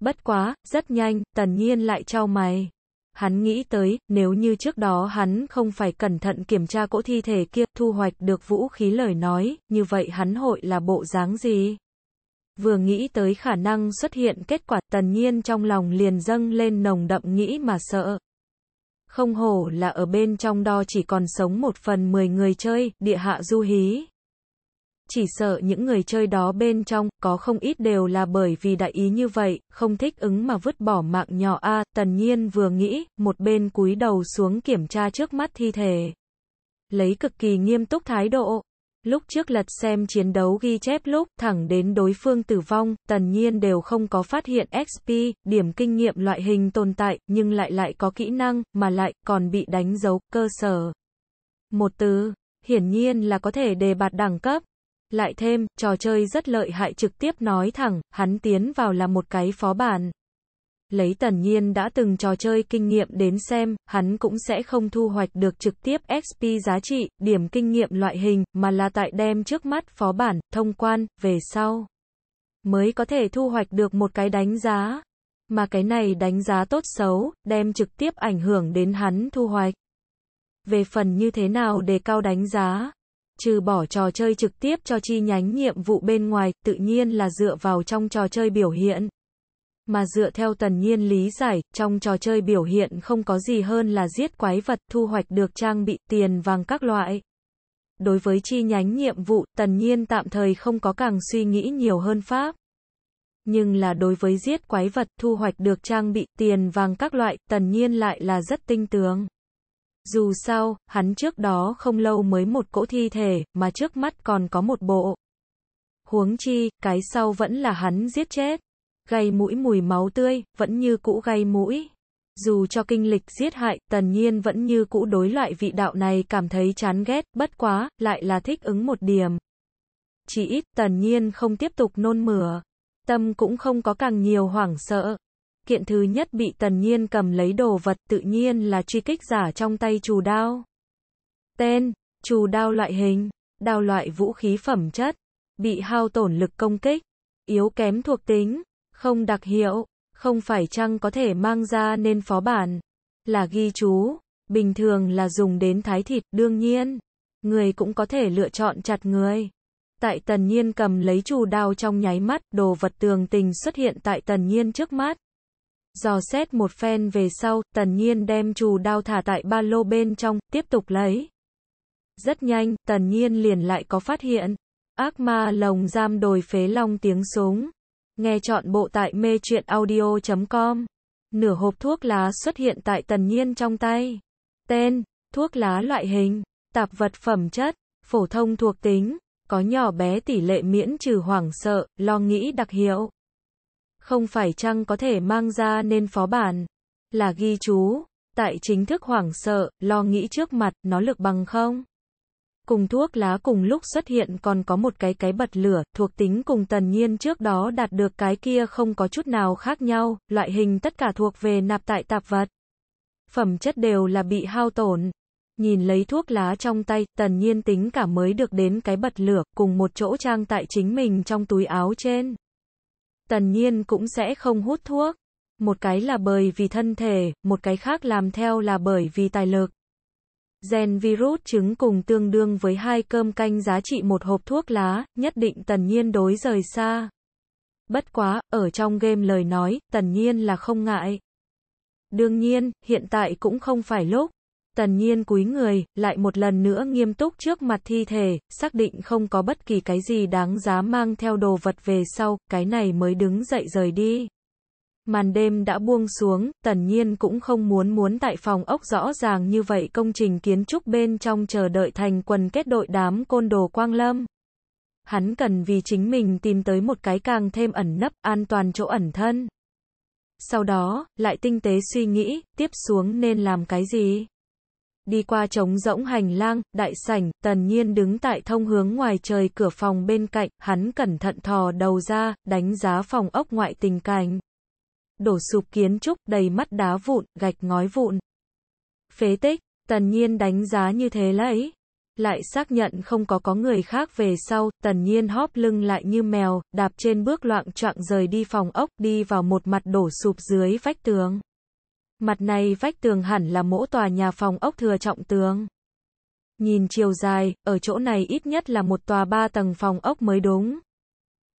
Bất quá, rất nhanh, tần nhiên lại trao mày hắn nghĩ tới, nếu như trước đó hắn không phải cẩn thận kiểm tra cỗ thi thể kia, thu hoạch được vũ khí lời nói, như vậy hắn hội là bộ dáng gì? Vừa nghĩ tới khả năng xuất hiện kết quả tần nhiên trong lòng liền dâng lên nồng đậm nghĩ mà sợ. Không hổ là ở bên trong đo chỉ còn sống một phần mười người chơi, địa hạ du hí. Chỉ sợ những người chơi đó bên trong, có không ít đều là bởi vì đại ý như vậy, không thích ứng mà vứt bỏ mạng nhỏ A, tần nhiên vừa nghĩ, một bên cúi đầu xuống kiểm tra trước mắt thi thể. Lấy cực kỳ nghiêm túc thái độ, lúc trước lật xem chiến đấu ghi chép lúc thẳng đến đối phương tử vong, tần nhiên đều không có phát hiện XP, điểm kinh nghiệm loại hình tồn tại, nhưng lại lại có kỹ năng, mà lại còn bị đánh dấu cơ sở. Một từ, hiển nhiên là có thể đề bạt đẳng cấp, lại thêm, trò chơi rất lợi hại trực tiếp nói thẳng, hắn tiến vào là một cái phó bản. Lấy tần nhiên đã từng trò chơi kinh nghiệm đến xem, hắn cũng sẽ không thu hoạch được trực tiếp XP giá trị, điểm kinh nghiệm loại hình, mà là tại đem trước mắt phó bản, thông quan, về sau. Mới có thể thu hoạch được một cái đánh giá. Mà cái này đánh giá tốt xấu, đem trực tiếp ảnh hưởng đến hắn thu hoạch. Về phần như thế nào để cao đánh giá, trừ bỏ trò chơi trực tiếp cho chi nhánh nhiệm vụ bên ngoài, tự nhiên là dựa vào trong trò chơi biểu hiện. Mà dựa theo tần nhiên lý giải, trong trò chơi biểu hiện không có gì hơn là giết quái vật, thu hoạch được trang bị, tiền vàng các loại. Đối với chi nhánh nhiệm vụ, tần nhiên tạm thời không có càng suy nghĩ nhiều hơn pháp. Nhưng là đối với giết quái vật, thu hoạch được trang bị, tiền vàng các loại, tần nhiên lại là rất tinh tướng. Dù sao, hắn trước đó không lâu mới một cỗ thi thể, mà trước mắt còn có một bộ. Huống chi, cái sau vẫn là hắn giết chết. Gây mũi mùi máu tươi, vẫn như cũ gây mũi. Dù cho kinh lịch giết hại, tần nhiên vẫn như cũ đối loại vị đạo này cảm thấy chán ghét, bất quá, lại là thích ứng một điểm. Chỉ ít, tần nhiên không tiếp tục nôn mửa. Tâm cũng không có càng nhiều hoảng sợ, Kiện thứ nhất bị tần nhiên cầm lấy đồ vật tự nhiên là truy kích giả trong tay chủ đao. Tên, chủ đao loại hình, đao loại vũ khí phẩm chất, bị hao tổn lực công kích, yếu kém thuộc tính, không đặc hiệu, không phải chăng có thể mang ra nên phó bản, là ghi chú, bình thường là dùng đến thái thịt, đương nhiên, người cũng có thể lựa chọn chặt người. Tại tần nhiên cầm lấy chủ đao trong nháy mắt, đồ vật tường tình xuất hiện tại tần nhiên trước mắt dò xét một phen về sau, tần nhiên đem chù đao thả tại ba lô bên trong, tiếp tục lấy. Rất nhanh, tần nhiên liền lại có phát hiện. Ác ma lồng giam đồi phế long tiếng súng. Nghe chọn bộ tại mê chuyện audio.com. Nửa hộp thuốc lá xuất hiện tại tần nhiên trong tay. Tên, thuốc lá loại hình, tạp vật phẩm chất, phổ thông thuộc tính, có nhỏ bé tỷ lệ miễn trừ hoảng sợ, lo nghĩ đặc hiệu không phải chăng có thể mang ra nên phó bản là ghi chú tại chính thức hoảng sợ lo nghĩ trước mặt nó lực bằng không cùng thuốc lá cùng lúc xuất hiện còn có một cái cái bật lửa thuộc tính cùng tần nhiên trước đó đạt được cái kia không có chút nào khác nhau loại hình tất cả thuộc về nạp tại tạp vật phẩm chất đều là bị hao tổn nhìn lấy thuốc lá trong tay, tần nhiên tính cả mới được đến cái bật lửa, cùng một chỗ trang tại chính mình trong túi áo trên tần nhiên cũng sẽ không hút thuốc. Một cái là bởi vì thân thể, một cái khác làm theo là bởi vì tài lực. Gen virus trứng cùng tương đương với hai cơm canh giá trị một hộp thuốc lá, nhất định tần nhiên đối rời xa. Bất quá, ở trong game lời nói, tần nhiên là không ngại. Đương nhiên, hiện tại cũng không phải lúc. Tần nhiên cúi người, lại một lần nữa nghiêm túc trước mặt thi thể, xác định không có bất kỳ cái gì đáng giá mang theo đồ vật về sau, cái này mới đứng dậy rời đi. Màn đêm đã buông xuống, tần nhiên cũng không muốn muốn tại phòng ốc rõ ràng như vậy công trình kiến trúc bên trong chờ đợi thành quần kết đội đám côn đồ quang lâm. Hắn cần vì chính mình tìm tới một cái càng thêm ẩn nấp, an toàn chỗ ẩn thân. Sau đó, lại tinh tế suy nghĩ, tiếp xuống nên làm cái gì? đi qua trống rỗng hành lang, đại sảnh, tần nhiên đứng tại thông hướng ngoài trời cửa phòng bên cạnh, hắn cẩn thận thò đầu ra, đánh giá phòng ốc ngoại tình cảnh. Đổ sụp kiến trúc, đầy mắt đá vụn, gạch ngói vụn. Phế tích, tần nhiên đánh giá như thế lấy. Lại xác nhận không có có người khác về sau, tần nhiên hóp lưng lại như mèo, đạp trên bước loạn trọng rời đi phòng ốc, đi vào một mặt đổ sụp dưới vách tường. Mặt này vách tường hẳn là mỗ tòa nhà phòng ốc thừa trọng tường. Nhìn chiều dài, ở chỗ này ít nhất là một tòa ba tầng phòng ốc mới đúng.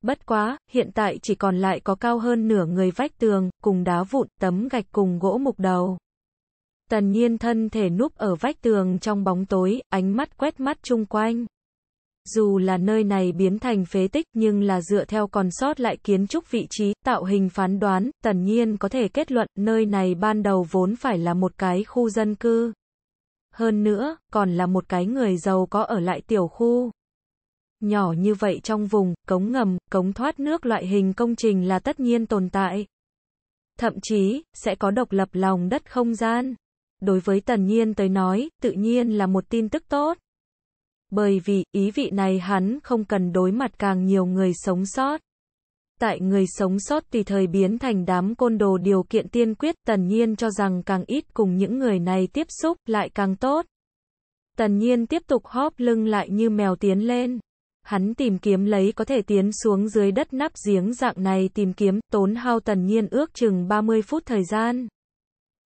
Bất quá, hiện tại chỉ còn lại có cao hơn nửa người vách tường, cùng đá vụn, tấm gạch cùng gỗ mục đầu. Tần nhiên thân thể núp ở vách tường trong bóng tối, ánh mắt quét mắt chung quanh dù là nơi này biến thành phế tích nhưng là dựa theo còn sót lại kiến trúc vị trí, tạo hình phán đoán, tần nhiên có thể kết luận nơi này ban đầu vốn phải là một cái khu dân cư. Hơn nữa, còn là một cái người giàu có ở lại tiểu khu. Nhỏ như vậy trong vùng, cống ngầm, cống thoát nước loại hình công trình là tất nhiên tồn tại. Thậm chí, sẽ có độc lập lòng đất không gian. Đối với tần nhiên tới nói, tự nhiên là một tin tức tốt bởi vì ý vị này hắn không cần đối mặt càng nhiều người sống sót. Tại người sống sót tùy thời biến thành đám côn đồ điều kiện tiên quyết tần nhiên cho rằng càng ít cùng những người này tiếp xúc lại càng tốt. Tần nhiên tiếp tục hóp lưng lại như mèo tiến lên. Hắn tìm kiếm lấy có thể tiến xuống dưới đất nắp giếng dạng này tìm kiếm, tốn hao tần nhiên ước chừng 30 phút thời gian.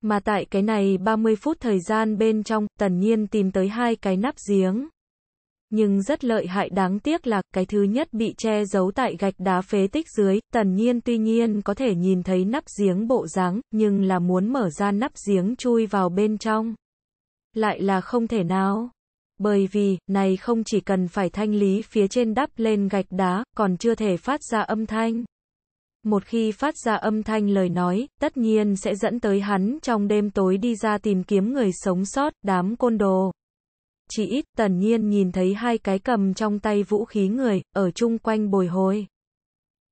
Mà tại cái này 30 phút thời gian bên trong, tần nhiên tìm tới hai cái nắp giếng nhưng rất lợi hại đáng tiếc là cái thứ nhất bị che giấu tại gạch đá phế tích dưới, tần nhiên tuy nhiên có thể nhìn thấy nắp giếng bộ dáng, nhưng là muốn mở ra nắp giếng chui vào bên trong. Lại là không thể nào. Bởi vì, này không chỉ cần phải thanh lý phía trên đắp lên gạch đá, còn chưa thể phát ra âm thanh. Một khi phát ra âm thanh lời nói, tất nhiên sẽ dẫn tới hắn trong đêm tối đi ra tìm kiếm người sống sót, đám côn đồ chỉ ít, tần nhiên nhìn thấy hai cái cầm trong tay vũ khí người, ở chung quanh bồi hồi.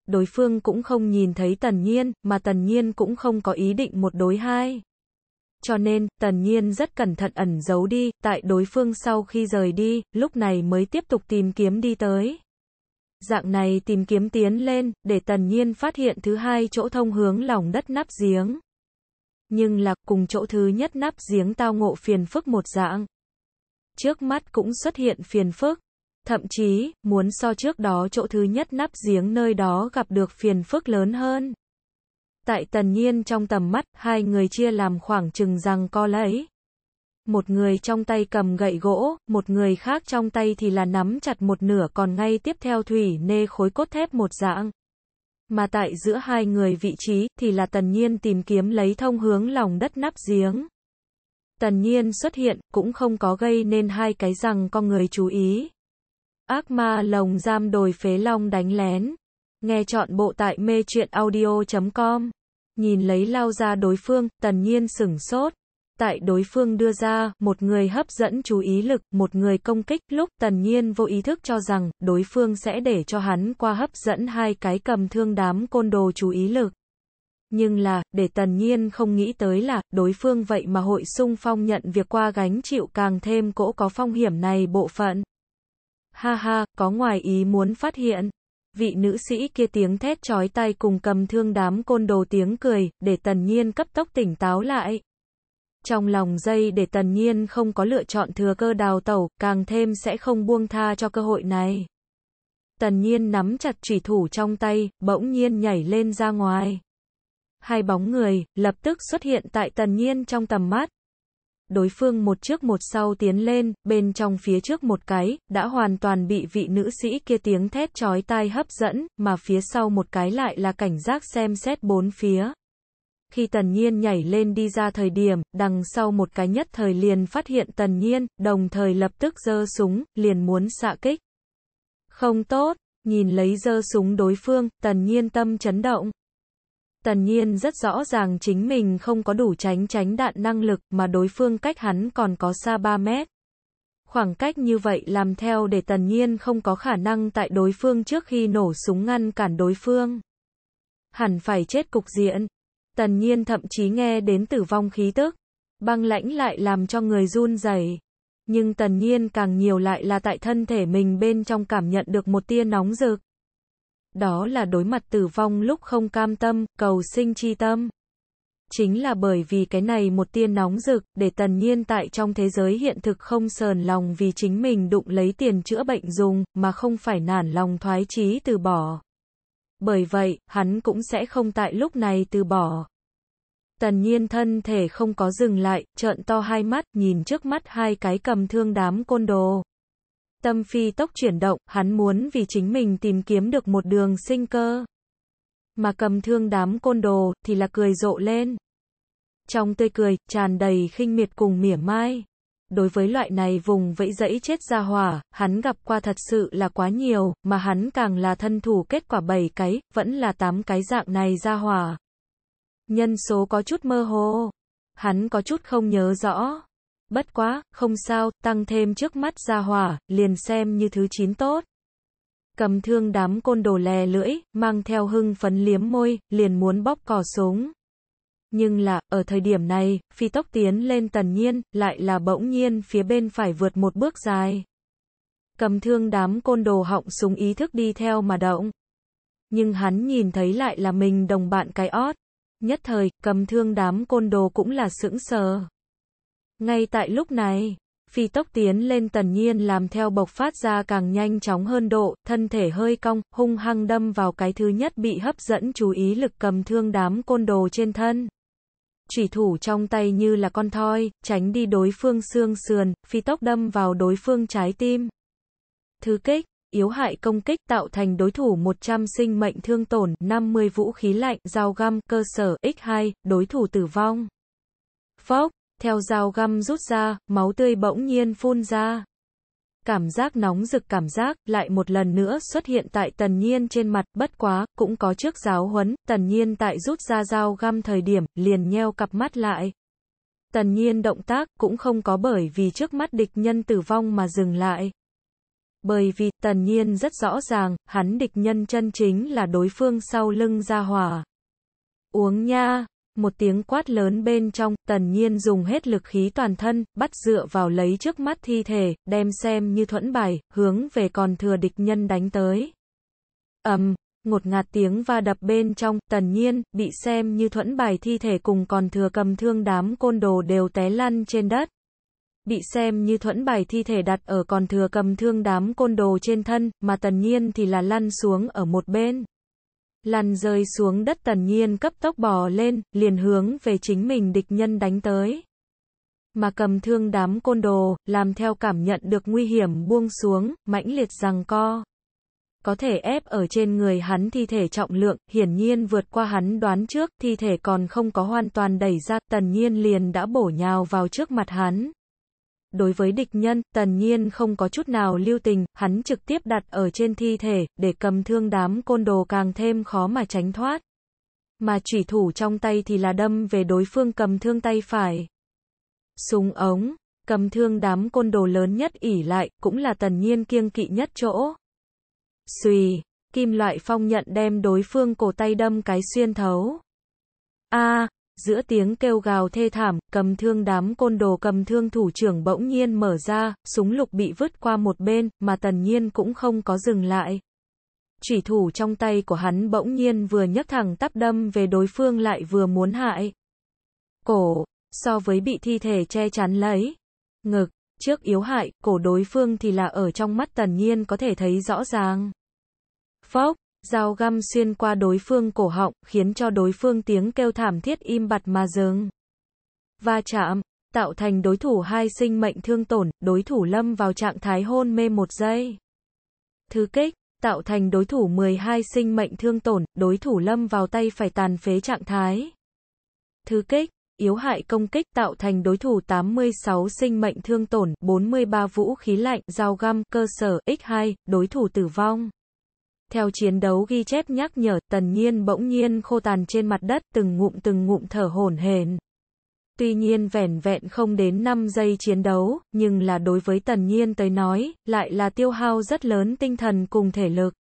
Đối phương cũng không nhìn thấy tần nhiên, mà tần nhiên cũng không có ý định một đối hai. Cho nên, tần nhiên rất cẩn thận ẩn giấu đi, tại đối phương sau khi rời đi, lúc này mới tiếp tục tìm kiếm đi tới. Dạng này tìm kiếm tiến lên, để tần nhiên phát hiện thứ hai chỗ thông hướng lòng đất nắp giếng. Nhưng là, cùng chỗ thứ nhất nắp giếng tao ngộ phiền phức một dạng trước mắt cũng xuất hiện phiền phức. Thậm chí, muốn so trước đó chỗ thứ nhất nắp giếng nơi đó gặp được phiền phức lớn hơn. Tại tần nhiên trong tầm mắt, hai người chia làm khoảng chừng rằng co lấy. Một người trong tay cầm gậy gỗ, một người khác trong tay thì là nắm chặt một nửa còn ngay tiếp theo thủy nê khối cốt thép một dạng. Mà tại giữa hai người vị trí thì là tần nhiên tìm kiếm lấy thông hướng lòng đất nắp giếng tần nhiên xuất hiện, cũng không có gây nên hai cái rằng con người chú ý. Ác ma lồng giam đồi phế long đánh lén. Nghe chọn bộ tại mê truyện audio.com. Nhìn lấy lao ra đối phương, tần nhiên sửng sốt. Tại đối phương đưa ra, một người hấp dẫn chú ý lực, một người công kích, lúc tần nhiên vô ý thức cho rằng, đối phương sẽ để cho hắn qua hấp dẫn hai cái cầm thương đám côn đồ chú ý lực. Nhưng là, để tần nhiên không nghĩ tới là, đối phương vậy mà hội sung phong nhận việc qua gánh chịu càng thêm cỗ có phong hiểm này bộ phận. Ha ha, có ngoài ý muốn phát hiện. Vị nữ sĩ kia tiếng thét chói tay cùng cầm thương đám côn đồ tiếng cười, để tần nhiên cấp tốc tỉnh táo lại. Trong lòng dây để tần nhiên không có lựa chọn thừa cơ đào tẩu, càng thêm sẽ không buông tha cho cơ hội này. Tần nhiên nắm chặt chỉ thủ trong tay, bỗng nhiên nhảy lên ra ngoài. Hai bóng người, lập tức xuất hiện tại tần nhiên trong tầm mắt. Đối phương một trước một sau tiến lên, bên trong phía trước một cái, đã hoàn toàn bị vị nữ sĩ kia tiếng thét chói tai hấp dẫn, mà phía sau một cái lại là cảnh giác xem xét bốn phía. Khi Tần Nhiên nhảy lên đi ra thời điểm, đằng sau một cái nhất thời liền phát hiện Tần Nhiên, đồng thời lập tức giơ súng, liền muốn xạ kích. Không tốt, nhìn lấy giơ súng đối phương, Tần Nhiên tâm chấn động. Tần nhiên rất rõ ràng chính mình không có đủ tránh tránh đạn năng lực mà đối phương cách hắn còn có xa 3 mét. Khoảng cách như vậy làm theo để tần nhiên không có khả năng tại đối phương trước khi nổ súng ngăn cản đối phương. Hẳn phải chết cục diện. Tần nhiên thậm chí nghe đến tử vong khí tức. Băng lãnh lại làm cho người run rẩy. Nhưng tần nhiên càng nhiều lại là tại thân thể mình bên trong cảm nhận được một tia nóng rực. Đó là đối mặt tử vong lúc không cam tâm, cầu sinh chi tâm. Chính là bởi vì cái này một tiên nóng rực, để tần nhiên tại trong thế giới hiện thực không sờn lòng vì chính mình đụng lấy tiền chữa bệnh dùng, mà không phải nản lòng thoái chí từ bỏ. Bởi vậy, hắn cũng sẽ không tại lúc này từ bỏ. Tần nhiên thân thể không có dừng lại, trợn to hai mắt, nhìn trước mắt hai cái cầm thương đám côn đồ. Tâm phi tốc chuyển động, hắn muốn vì chính mình tìm kiếm được một đường sinh cơ. Mà cầm thương đám côn đồ, thì là cười rộ lên. Trong tươi cười, tràn đầy khinh miệt cùng mỉa mai. Đối với loại này vùng vẫy dẫy chết ra hỏa, hắn gặp qua thật sự là quá nhiều, mà hắn càng là thân thủ kết quả 7 cái, vẫn là 8 cái dạng này ra hỏa. Nhân số có chút mơ hồ. Hắn có chút không nhớ rõ. Bất quá, không sao, tăng thêm trước mắt ra hỏa, liền xem như thứ chín tốt. Cầm thương đám côn đồ lè lưỡi, mang theo hưng phấn liếm môi, liền muốn bóp cò súng. Nhưng là, ở thời điểm này, phi tốc tiến lên tần nhiên, lại là bỗng nhiên phía bên phải vượt một bước dài. Cầm thương đám côn đồ họng súng ý thức đi theo mà động. Nhưng hắn nhìn thấy lại là mình đồng bạn cái ót. Nhất thời, cầm thương đám côn đồ cũng là sững sờ. Ngay tại lúc này, phi tốc tiến lên tần nhiên làm theo bộc phát ra càng nhanh chóng hơn độ, thân thể hơi cong, hung hăng đâm vào cái thứ nhất bị hấp dẫn chú ý lực cầm thương đám côn đồ trên thân. Chủy thủ trong tay như là con thoi, tránh đi đối phương xương sườn, phi tốc đâm vào đối phương trái tim. Thứ kích, yếu hại công kích tạo thành đối thủ 100 sinh mệnh thương tổn, 50 vũ khí lạnh, dao găm, cơ sở, x2, đối thủ tử vong. Phốc theo dao găm rút ra, máu tươi bỗng nhiên phun ra. Cảm giác nóng rực cảm giác, lại một lần nữa xuất hiện tại tần nhiên trên mặt, bất quá, cũng có trước giáo huấn, tần nhiên tại rút ra dao găm thời điểm, liền nheo cặp mắt lại. Tần nhiên động tác, cũng không có bởi vì trước mắt địch nhân tử vong mà dừng lại. Bởi vì, tần nhiên rất rõ ràng, hắn địch nhân chân chính là đối phương sau lưng ra hỏa. Uống nha! một tiếng quát lớn bên trong, tần nhiên dùng hết lực khí toàn thân, bắt dựa vào lấy trước mắt thi thể, đem xem như thuẫn bài, hướng về còn thừa địch nhân đánh tới. ầm, ngột ngạt tiếng va đập bên trong, tần nhiên, bị xem như thuẫn bài thi thể cùng còn thừa cầm thương đám côn đồ đều té lăn trên đất. Bị xem như thuẫn bài thi thể đặt ở còn thừa cầm thương đám côn đồ trên thân, mà tần nhiên thì là lăn xuống ở một bên. Lăn rơi xuống đất tần nhiên cấp tốc bò lên, liền hướng về chính mình địch nhân đánh tới. Mà cầm thương đám côn đồ, làm theo cảm nhận được nguy hiểm buông xuống, mãnh liệt rằng co. Có thể ép ở trên người hắn thi thể trọng lượng, hiển nhiên vượt qua hắn đoán trước, thi thể còn không có hoàn toàn đẩy ra, tần nhiên liền đã bổ nhào vào trước mặt hắn. Đối với địch nhân, tần nhiên không có chút nào lưu tình, hắn trực tiếp đặt ở trên thi thể, để cầm thương đám côn đồ càng thêm khó mà tránh thoát. Mà chỉ thủ trong tay thì là đâm về đối phương cầm thương tay phải. Súng ống, cầm thương đám côn đồ lớn nhất ỉ lại, cũng là tần nhiên kiêng kỵ nhất chỗ. Xùy, kim loại phong nhận đem đối phương cổ tay đâm cái xuyên thấu. A, giữa tiếng kêu gào thê thảm, cầm thương đám côn đồ cầm thương thủ trưởng bỗng nhiên mở ra, súng lục bị vứt qua một bên, mà tần nhiên cũng không có dừng lại. chỉ thủ trong tay của hắn bỗng nhiên vừa nhấc thẳng tắp đâm về đối phương lại vừa muốn hại. Cổ, so với bị thi thể che chắn lấy, ngực, trước yếu hại, cổ đối phương thì là ở trong mắt tần nhiên có thể thấy rõ ràng. phốc Dao găm xuyên qua đối phương cổ họng, khiến cho đối phương tiếng kêu thảm thiết im bặt mà dừng. Va chạm, tạo thành đối thủ hai sinh mệnh thương tổn, đối thủ lâm vào trạng thái hôn mê một giây. Thứ kích, tạo thành đối thủ 12 sinh mệnh thương tổn, đối thủ lâm vào tay phải tàn phế trạng thái. Thứ kích, yếu hại công kích tạo thành đối thủ 86 sinh mệnh thương tổn, 43 vũ khí lạnh, dao găm, cơ sở, x2, đối thủ tử vong. Theo chiến đấu ghi chép nhắc nhở, tần nhiên bỗng nhiên khô tàn trên mặt đất, từng ngụm từng ngụm thở hổn hển. Tuy nhiên vẻn vẹn không đến 5 giây chiến đấu, nhưng là đối với tần nhiên tới nói, lại là tiêu hao rất lớn tinh thần cùng thể lực.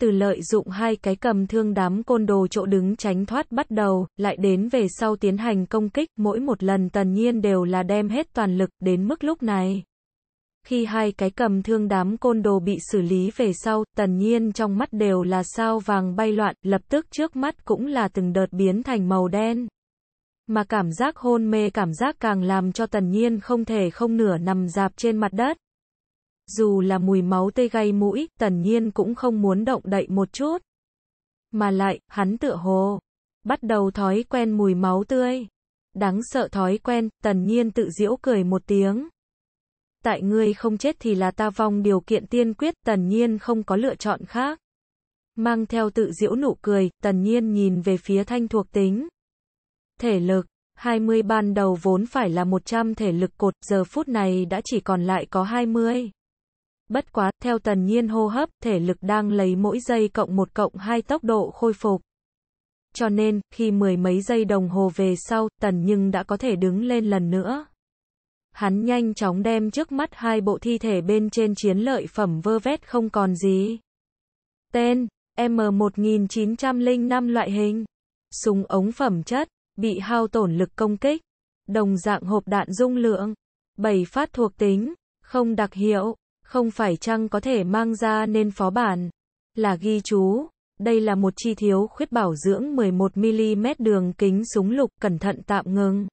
Từ lợi dụng hai cái cầm thương đám côn đồ chỗ đứng tránh thoát bắt đầu, lại đến về sau tiến hành công kích, mỗi một lần tần nhiên đều là đem hết toàn lực, đến mức lúc này. Khi hai cái cầm thương đám côn đồ bị xử lý về sau, tần nhiên trong mắt đều là sao vàng bay loạn, lập tức trước mắt cũng là từng đợt biến thành màu đen. Mà cảm giác hôn mê cảm giác càng làm cho tần nhiên không thể không nửa nằm dạp trên mặt đất. Dù là mùi máu tê gây mũi, tần nhiên cũng không muốn động đậy một chút. Mà lại, hắn tựa hồ, bắt đầu thói quen mùi máu tươi. Đáng sợ thói quen, tần nhiên tự giễu cười một tiếng tại ngươi không chết thì là ta vong điều kiện tiên quyết, tần nhiên không có lựa chọn khác. Mang theo tự diễu nụ cười, tần nhiên nhìn về phía thanh thuộc tính. Thể lực, 20 ban đầu vốn phải là 100 thể lực cột, giờ phút này đã chỉ còn lại có 20. Bất quá, theo tần nhiên hô hấp, thể lực đang lấy mỗi giây cộng 1 cộng 2 tốc độ khôi phục. Cho nên, khi mười mấy giây đồng hồ về sau, tần nhưng đã có thể đứng lên lần nữa hắn nhanh chóng đem trước mắt hai bộ thi thể bên trên chiến lợi phẩm vơ vét không còn gì. Tên, M1905 loại hình, súng ống phẩm chất, bị hao tổn lực công kích, đồng dạng hộp đạn dung lượng, bảy phát thuộc tính, không đặc hiệu, không phải chăng có thể mang ra nên phó bản, là ghi chú. Đây là một chi thiếu khuyết bảo dưỡng 11mm đường kính súng lục cẩn thận tạm ngừng.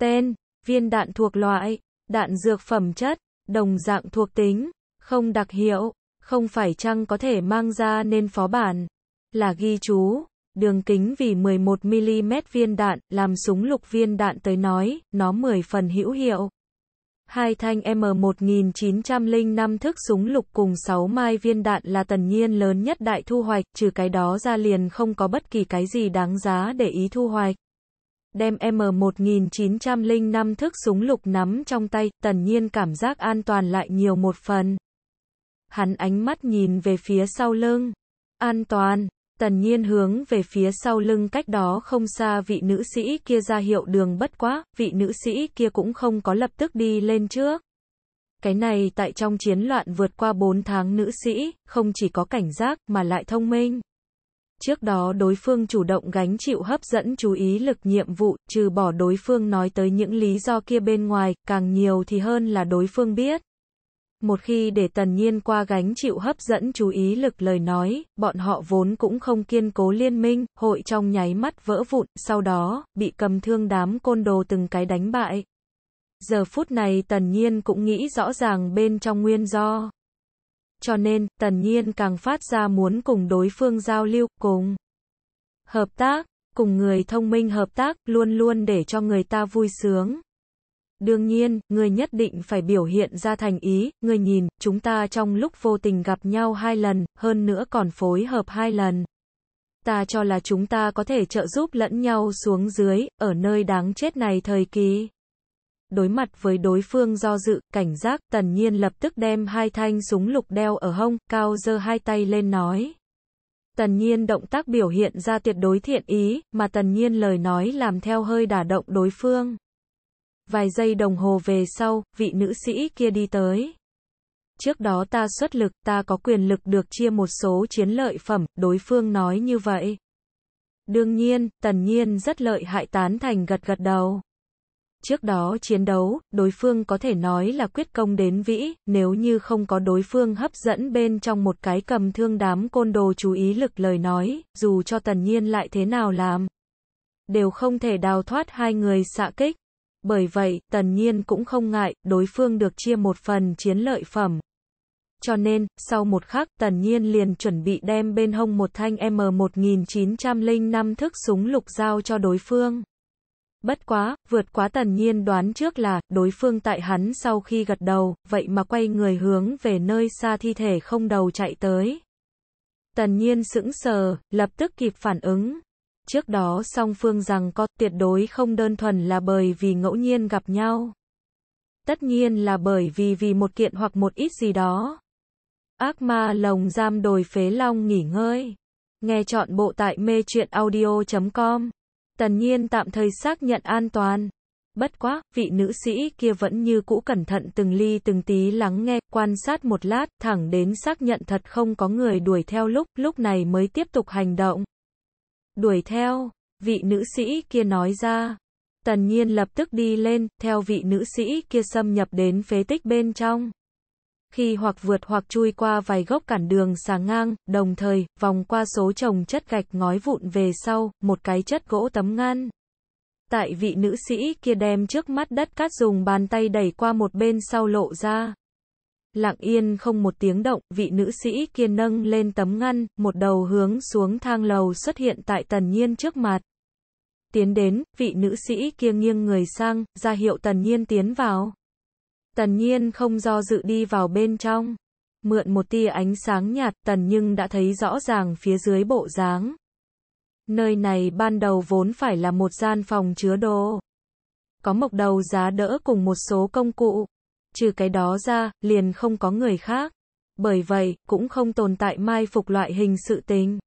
Tên viên đạn thuộc loại, đạn dược phẩm chất, đồng dạng thuộc tính, không đặc hiệu, không phải chăng có thể mang ra nên phó bản, là ghi chú, đường kính vì 11mm viên đạn, làm súng lục viên đạn tới nói, nó 10 phần hữu hiệu. Hai thanh M1905 thức súng lục cùng 6 mai viên đạn là tần nhiên lớn nhất đại thu hoạch, trừ cái đó ra liền không có bất kỳ cái gì đáng giá để ý thu hoạch đem M1905 thức súng lục nắm trong tay, tần nhiên cảm giác an toàn lại nhiều một phần. Hắn ánh mắt nhìn về phía sau lưng. An toàn, tần nhiên hướng về phía sau lưng cách đó không xa vị nữ sĩ kia ra hiệu đường bất quá, vị nữ sĩ kia cũng không có lập tức đi lên trước. Cái này tại trong chiến loạn vượt qua 4 tháng nữ sĩ, không chỉ có cảnh giác mà lại thông minh. Trước đó đối phương chủ động gánh chịu hấp dẫn chú ý lực nhiệm vụ, trừ bỏ đối phương nói tới những lý do kia bên ngoài, càng nhiều thì hơn là đối phương biết. Một khi để tần nhiên qua gánh chịu hấp dẫn chú ý lực lời nói, bọn họ vốn cũng không kiên cố liên minh, hội trong nháy mắt vỡ vụn, sau đó, bị cầm thương đám côn đồ từng cái đánh bại. Giờ phút này tần nhiên cũng nghĩ rõ ràng bên trong nguyên do cho nên Tần Nhiên càng phát ra muốn cùng đối phương giao lưu, cùng hợp tác, cùng người thông minh hợp tác, luôn luôn để cho người ta vui sướng. Đương nhiên, người nhất định phải biểu hiện ra thành ý, người nhìn, chúng ta trong lúc vô tình gặp nhau hai lần, hơn nữa còn phối hợp hai lần. Ta cho là chúng ta có thể trợ giúp lẫn nhau xuống dưới, ở nơi đáng chết này thời kỳ. Đối mặt với đối phương do dự, cảnh giác, tần nhiên lập tức đem hai thanh súng lục đeo ở hông, cao giơ hai tay lên nói. Tần nhiên động tác biểu hiện ra tuyệt đối thiện ý, mà tần nhiên lời nói làm theo hơi đả động đối phương. Vài giây đồng hồ về sau, vị nữ sĩ kia đi tới. Trước đó ta xuất lực, ta có quyền lực được chia một số chiến lợi phẩm, đối phương nói như vậy. Đương nhiên, tần nhiên rất lợi hại tán thành gật gật đầu trước đó chiến đấu, đối phương có thể nói là quyết công đến vĩ, nếu như không có đối phương hấp dẫn bên trong một cái cầm thương đám côn đồ chú ý lực lời nói, dù cho tần nhiên lại thế nào làm, đều không thể đào thoát hai người xạ kích. Bởi vậy, tần nhiên cũng không ngại, đối phương được chia một phần chiến lợi phẩm. Cho nên, sau một khắc, tần nhiên liền chuẩn bị đem bên hông một thanh M1905 thức súng lục giao cho đối phương. Bất quá, Vượt quá tần nhiên đoán trước là, đối phương tại hắn sau khi gật đầu, vậy mà quay người hướng về nơi xa thi thể không đầu chạy tới. Tần nhiên sững sờ, lập tức kịp phản ứng. Trước đó song phương rằng có tuyệt đối không đơn thuần là bởi vì ngẫu nhiên gặp nhau. Tất nhiên là bởi vì vì một kiện hoặc một ít gì đó. Ác ma lồng giam đồi phế long nghỉ ngơi. Nghe chọn bộ tại mê truyện audio.com Tần nhiên tạm thời xác nhận an toàn. Bất quá, vị nữ sĩ kia vẫn như cũ cẩn thận từng ly từng tí lắng nghe, quan sát một lát, thẳng đến xác nhận thật không có người đuổi theo lúc, lúc này mới tiếp tục hành động. Đuổi theo, vị nữ sĩ kia nói ra. Tần nhiên lập tức đi lên, theo vị nữ sĩ kia xâm nhập đến phế tích bên trong khi hoặc vượt hoặc chui qua vài gốc cản đường xà ngang, đồng thời, vòng qua số trồng chất gạch ngói vụn về sau, một cái chất gỗ tấm ngăn. Tại vị nữ sĩ kia đem trước mắt đất cát dùng bàn tay đẩy qua một bên sau lộ ra. Lặng yên không một tiếng động, vị nữ sĩ kia nâng lên tấm ngăn, một đầu hướng xuống thang lầu xuất hiện tại tần nhiên trước mặt. Tiến đến, vị nữ sĩ kia nghiêng người sang, ra hiệu tần nhiên tiến vào. Tần nhiên không do dự đi vào bên trong. Mượn một tia ánh sáng nhạt tần nhưng đã thấy rõ ràng phía dưới bộ dáng. Nơi này ban đầu vốn phải là một gian phòng chứa đồ. Có mộc đầu giá đỡ cùng một số công cụ. Trừ cái đó ra, liền không có người khác. Bởi vậy, cũng không tồn tại mai phục loại hình sự tình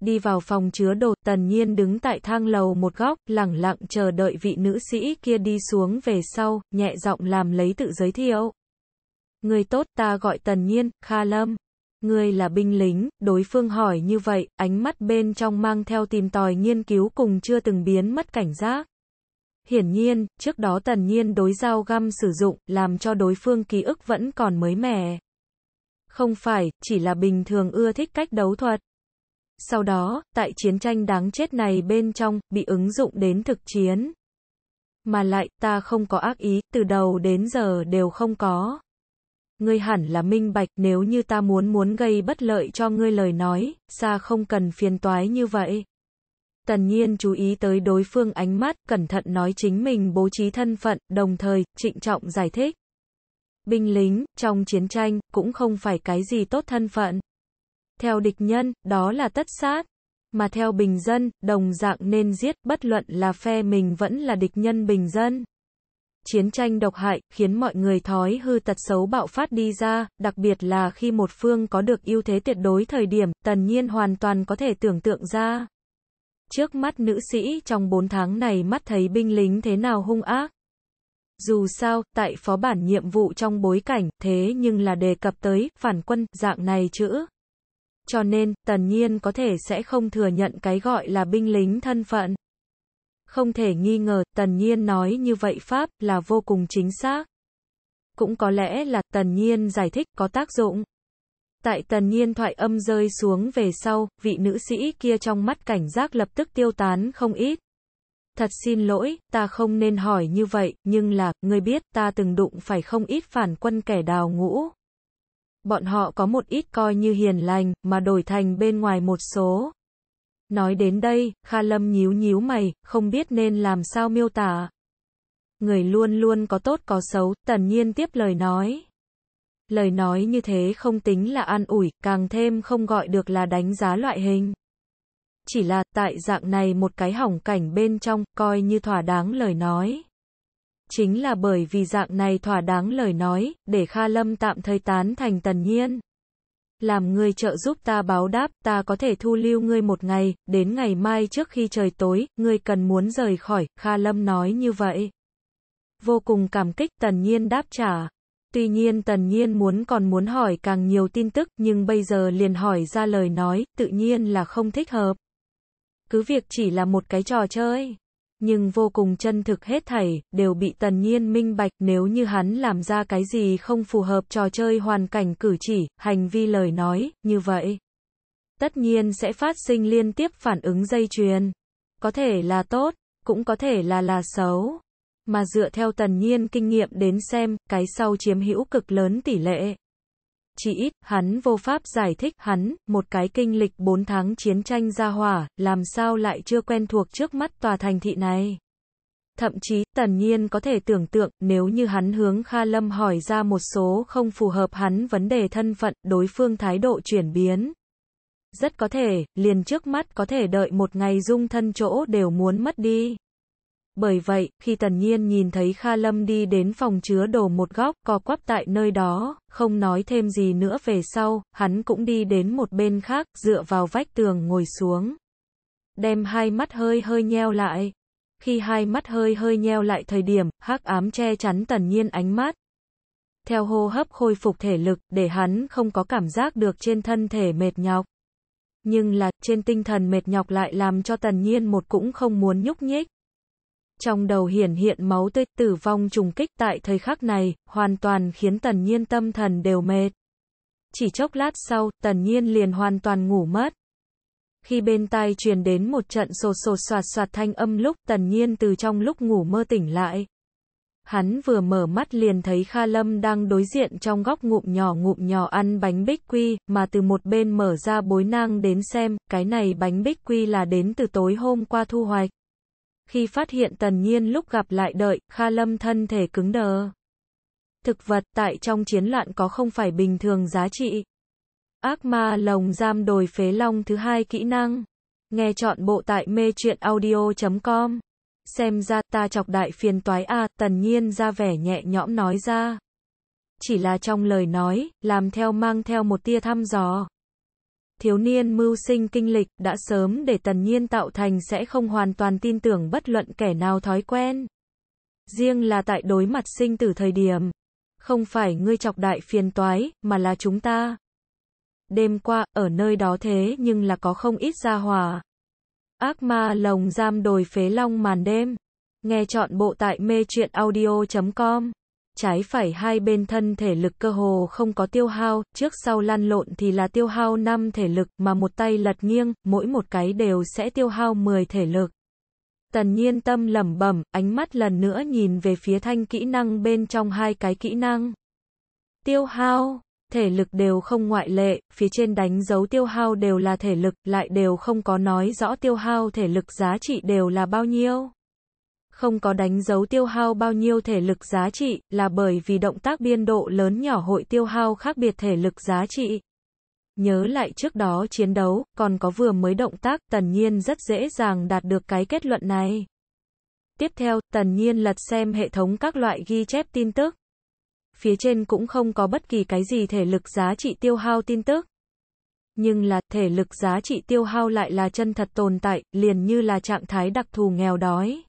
đi vào phòng chứa đồ, tần nhiên đứng tại thang lầu một góc, lẳng lặng chờ đợi vị nữ sĩ kia đi xuống về sau, nhẹ giọng làm lấy tự giới thiệu. Người tốt ta gọi tần nhiên, Kha Lâm. người là binh lính, đối phương hỏi như vậy, ánh mắt bên trong mang theo tìm tòi nghiên cứu cùng chưa từng biến mất cảnh giác. Hiển nhiên, trước đó tần nhiên đối dao găm sử dụng, làm cho đối phương ký ức vẫn còn mới mẻ. Không phải, chỉ là bình thường ưa thích cách đấu thuật. Sau đó, tại chiến tranh đáng chết này bên trong, bị ứng dụng đến thực chiến. Mà lại, ta không có ác ý, từ đầu đến giờ đều không có. Ngươi hẳn là minh bạch, nếu như ta muốn muốn gây bất lợi cho ngươi lời nói, xa không cần phiền toái như vậy. Tần nhiên chú ý tới đối phương ánh mắt, cẩn thận nói chính mình bố trí thân phận, đồng thời, trịnh trọng giải thích. Binh lính, trong chiến tranh, cũng không phải cái gì tốt thân phận. Theo địch nhân, đó là tất sát. Mà theo bình dân, đồng dạng nên giết, bất luận là phe mình vẫn là địch nhân bình dân. Chiến tranh độc hại, khiến mọi người thói hư tật xấu bạo phát đi ra, đặc biệt là khi một phương có được ưu thế tuyệt đối thời điểm, tần nhiên hoàn toàn có thể tưởng tượng ra. Trước mắt nữ sĩ trong 4 tháng này mắt thấy binh lính thế nào hung ác. Dù sao, tại phó bản nhiệm vụ trong bối cảnh, thế nhưng là đề cập tới, phản quân, dạng này chữ cho nên tần nhiên có thể sẽ không thừa nhận cái gọi là binh lính thân phận. Không thể nghi ngờ, tần nhiên nói như vậy Pháp là vô cùng chính xác. Cũng có lẽ là tần nhiên giải thích có tác dụng. Tại tần nhiên thoại âm rơi xuống về sau, vị nữ sĩ kia trong mắt cảnh giác lập tức tiêu tán không ít. Thật xin lỗi, ta không nên hỏi như vậy, nhưng là, người biết ta từng đụng phải không ít phản quân kẻ đào ngũ, bọn họ có một ít coi như hiền lành, mà đổi thành bên ngoài một số. Nói đến đây, Kha Lâm nhíu nhíu mày, không biết nên làm sao miêu tả. Người luôn luôn có tốt có xấu, tần nhiên tiếp lời nói. Lời nói như thế không tính là an ủi, càng thêm không gọi được là đánh giá loại hình. Chỉ là tại dạng này một cái hỏng cảnh bên trong, coi như thỏa đáng lời nói. Chính là bởi vì dạng này thỏa đáng lời nói, để Kha Lâm tạm thời tán thành Tần Nhiên. Làm ngươi trợ giúp ta báo đáp, ta có thể thu lưu ngươi một ngày, đến ngày mai trước khi trời tối, ngươi cần muốn rời khỏi, Kha Lâm nói như vậy. Vô cùng cảm kích Tần Nhiên đáp trả. Tuy nhiên Tần Nhiên muốn còn muốn hỏi càng nhiều tin tức, nhưng bây giờ liền hỏi ra lời nói, tự nhiên là không thích hợp. Cứ việc chỉ là một cái trò chơi nhưng vô cùng chân thực hết thảy, đều bị tần nhiên minh bạch nếu như hắn làm ra cái gì không phù hợp trò chơi hoàn cảnh cử chỉ, hành vi lời nói, như vậy. Tất nhiên sẽ phát sinh liên tiếp phản ứng dây chuyền. Có thể là tốt, cũng có thể là là xấu. Mà dựa theo tần nhiên kinh nghiệm đến xem, cái sau chiếm hữu cực lớn tỷ lệ chỉ ít, hắn vô pháp giải thích, hắn, một cái kinh lịch 4 tháng chiến tranh ra hỏa, làm sao lại chưa quen thuộc trước mắt tòa thành thị này. Thậm chí, tần nhiên có thể tưởng tượng, nếu như hắn hướng Kha Lâm hỏi ra một số không phù hợp hắn vấn đề thân phận, đối phương thái độ chuyển biến. Rất có thể, liền trước mắt có thể đợi một ngày dung thân chỗ đều muốn mất đi. Bởi vậy, khi Tần Nhiên nhìn thấy Kha Lâm đi đến phòng chứa đồ một góc, co quắp tại nơi đó, không nói thêm gì nữa về sau, hắn cũng đi đến một bên khác, dựa vào vách tường ngồi xuống. Đem hai mắt hơi hơi nheo lại. Khi hai mắt hơi hơi nheo lại thời điểm, hắc ám che chắn Tần Nhiên ánh mắt. Theo hô hấp khôi phục thể lực, để hắn không có cảm giác được trên thân thể mệt nhọc. Nhưng là, trên tinh thần mệt nhọc lại làm cho Tần Nhiên một cũng không muốn nhúc nhích. Trong đầu hiển hiện máu tươi tử vong trùng kích tại thời khắc này, hoàn toàn khiến tần nhiên tâm thần đều mệt. Chỉ chốc lát sau, tần nhiên liền hoàn toàn ngủ mất. Khi bên tai truyền đến một trận sột sột soạt soạt thanh âm lúc tần nhiên từ trong lúc ngủ mơ tỉnh lại. Hắn vừa mở mắt liền thấy Kha Lâm đang đối diện trong góc ngụm nhỏ ngụm nhỏ ăn bánh bích quy, mà từ một bên mở ra bối nang đến xem, cái này bánh bích quy là đến từ tối hôm qua thu hoạch. Khi phát hiện tần nhiên lúc gặp lại đợi, Kha Lâm thân thể cứng đờ. Thực vật tại trong chiến loạn có không phải bình thường giá trị. Ác ma lồng giam đồi phế long thứ hai kỹ năng. Nghe chọn bộ tại mê truyện audio.com. Xem ra ta chọc đại phiền toái a tần nhiên ra vẻ nhẹ nhõm nói ra. Chỉ là trong lời nói, làm theo mang theo một tia thăm dò thiếu niên mưu sinh kinh lịch, đã sớm để tần nhiên tạo thành sẽ không hoàn toàn tin tưởng bất luận kẻ nào thói quen. Riêng là tại đối mặt sinh tử thời điểm. Không phải ngươi chọc đại phiền toái, mà là chúng ta. Đêm qua, ở nơi đó thế nhưng là có không ít gia hòa. Ác ma lồng giam đồi phế long màn đêm. Nghe chọn bộ tại mê truyện audio.com trái phải hai bên thân thể lực cơ hồ không có tiêu hao, trước sau lăn lộn thì là tiêu hao 5 thể lực, mà một tay lật nghiêng, mỗi một cái đều sẽ tiêu hao 10 thể lực. Tần nhiên tâm lẩm bẩm, ánh mắt lần nữa nhìn về phía thanh kỹ năng bên trong hai cái kỹ năng. Tiêu hao, thể lực đều không ngoại lệ, phía trên đánh dấu tiêu hao đều là thể lực, lại đều không có nói rõ tiêu hao thể lực giá trị đều là bao nhiêu không có đánh dấu tiêu hao bao nhiêu thể lực giá trị, là bởi vì động tác biên độ lớn nhỏ hội tiêu hao khác biệt thể lực giá trị. Nhớ lại trước đó chiến đấu, còn có vừa mới động tác, tần nhiên rất dễ dàng đạt được cái kết luận này. Tiếp theo, tần nhiên lật xem hệ thống các loại ghi chép tin tức. Phía trên cũng không có bất kỳ cái gì thể lực giá trị tiêu hao tin tức. Nhưng là, thể lực giá trị tiêu hao lại là chân thật tồn tại, liền như là trạng thái đặc thù nghèo đói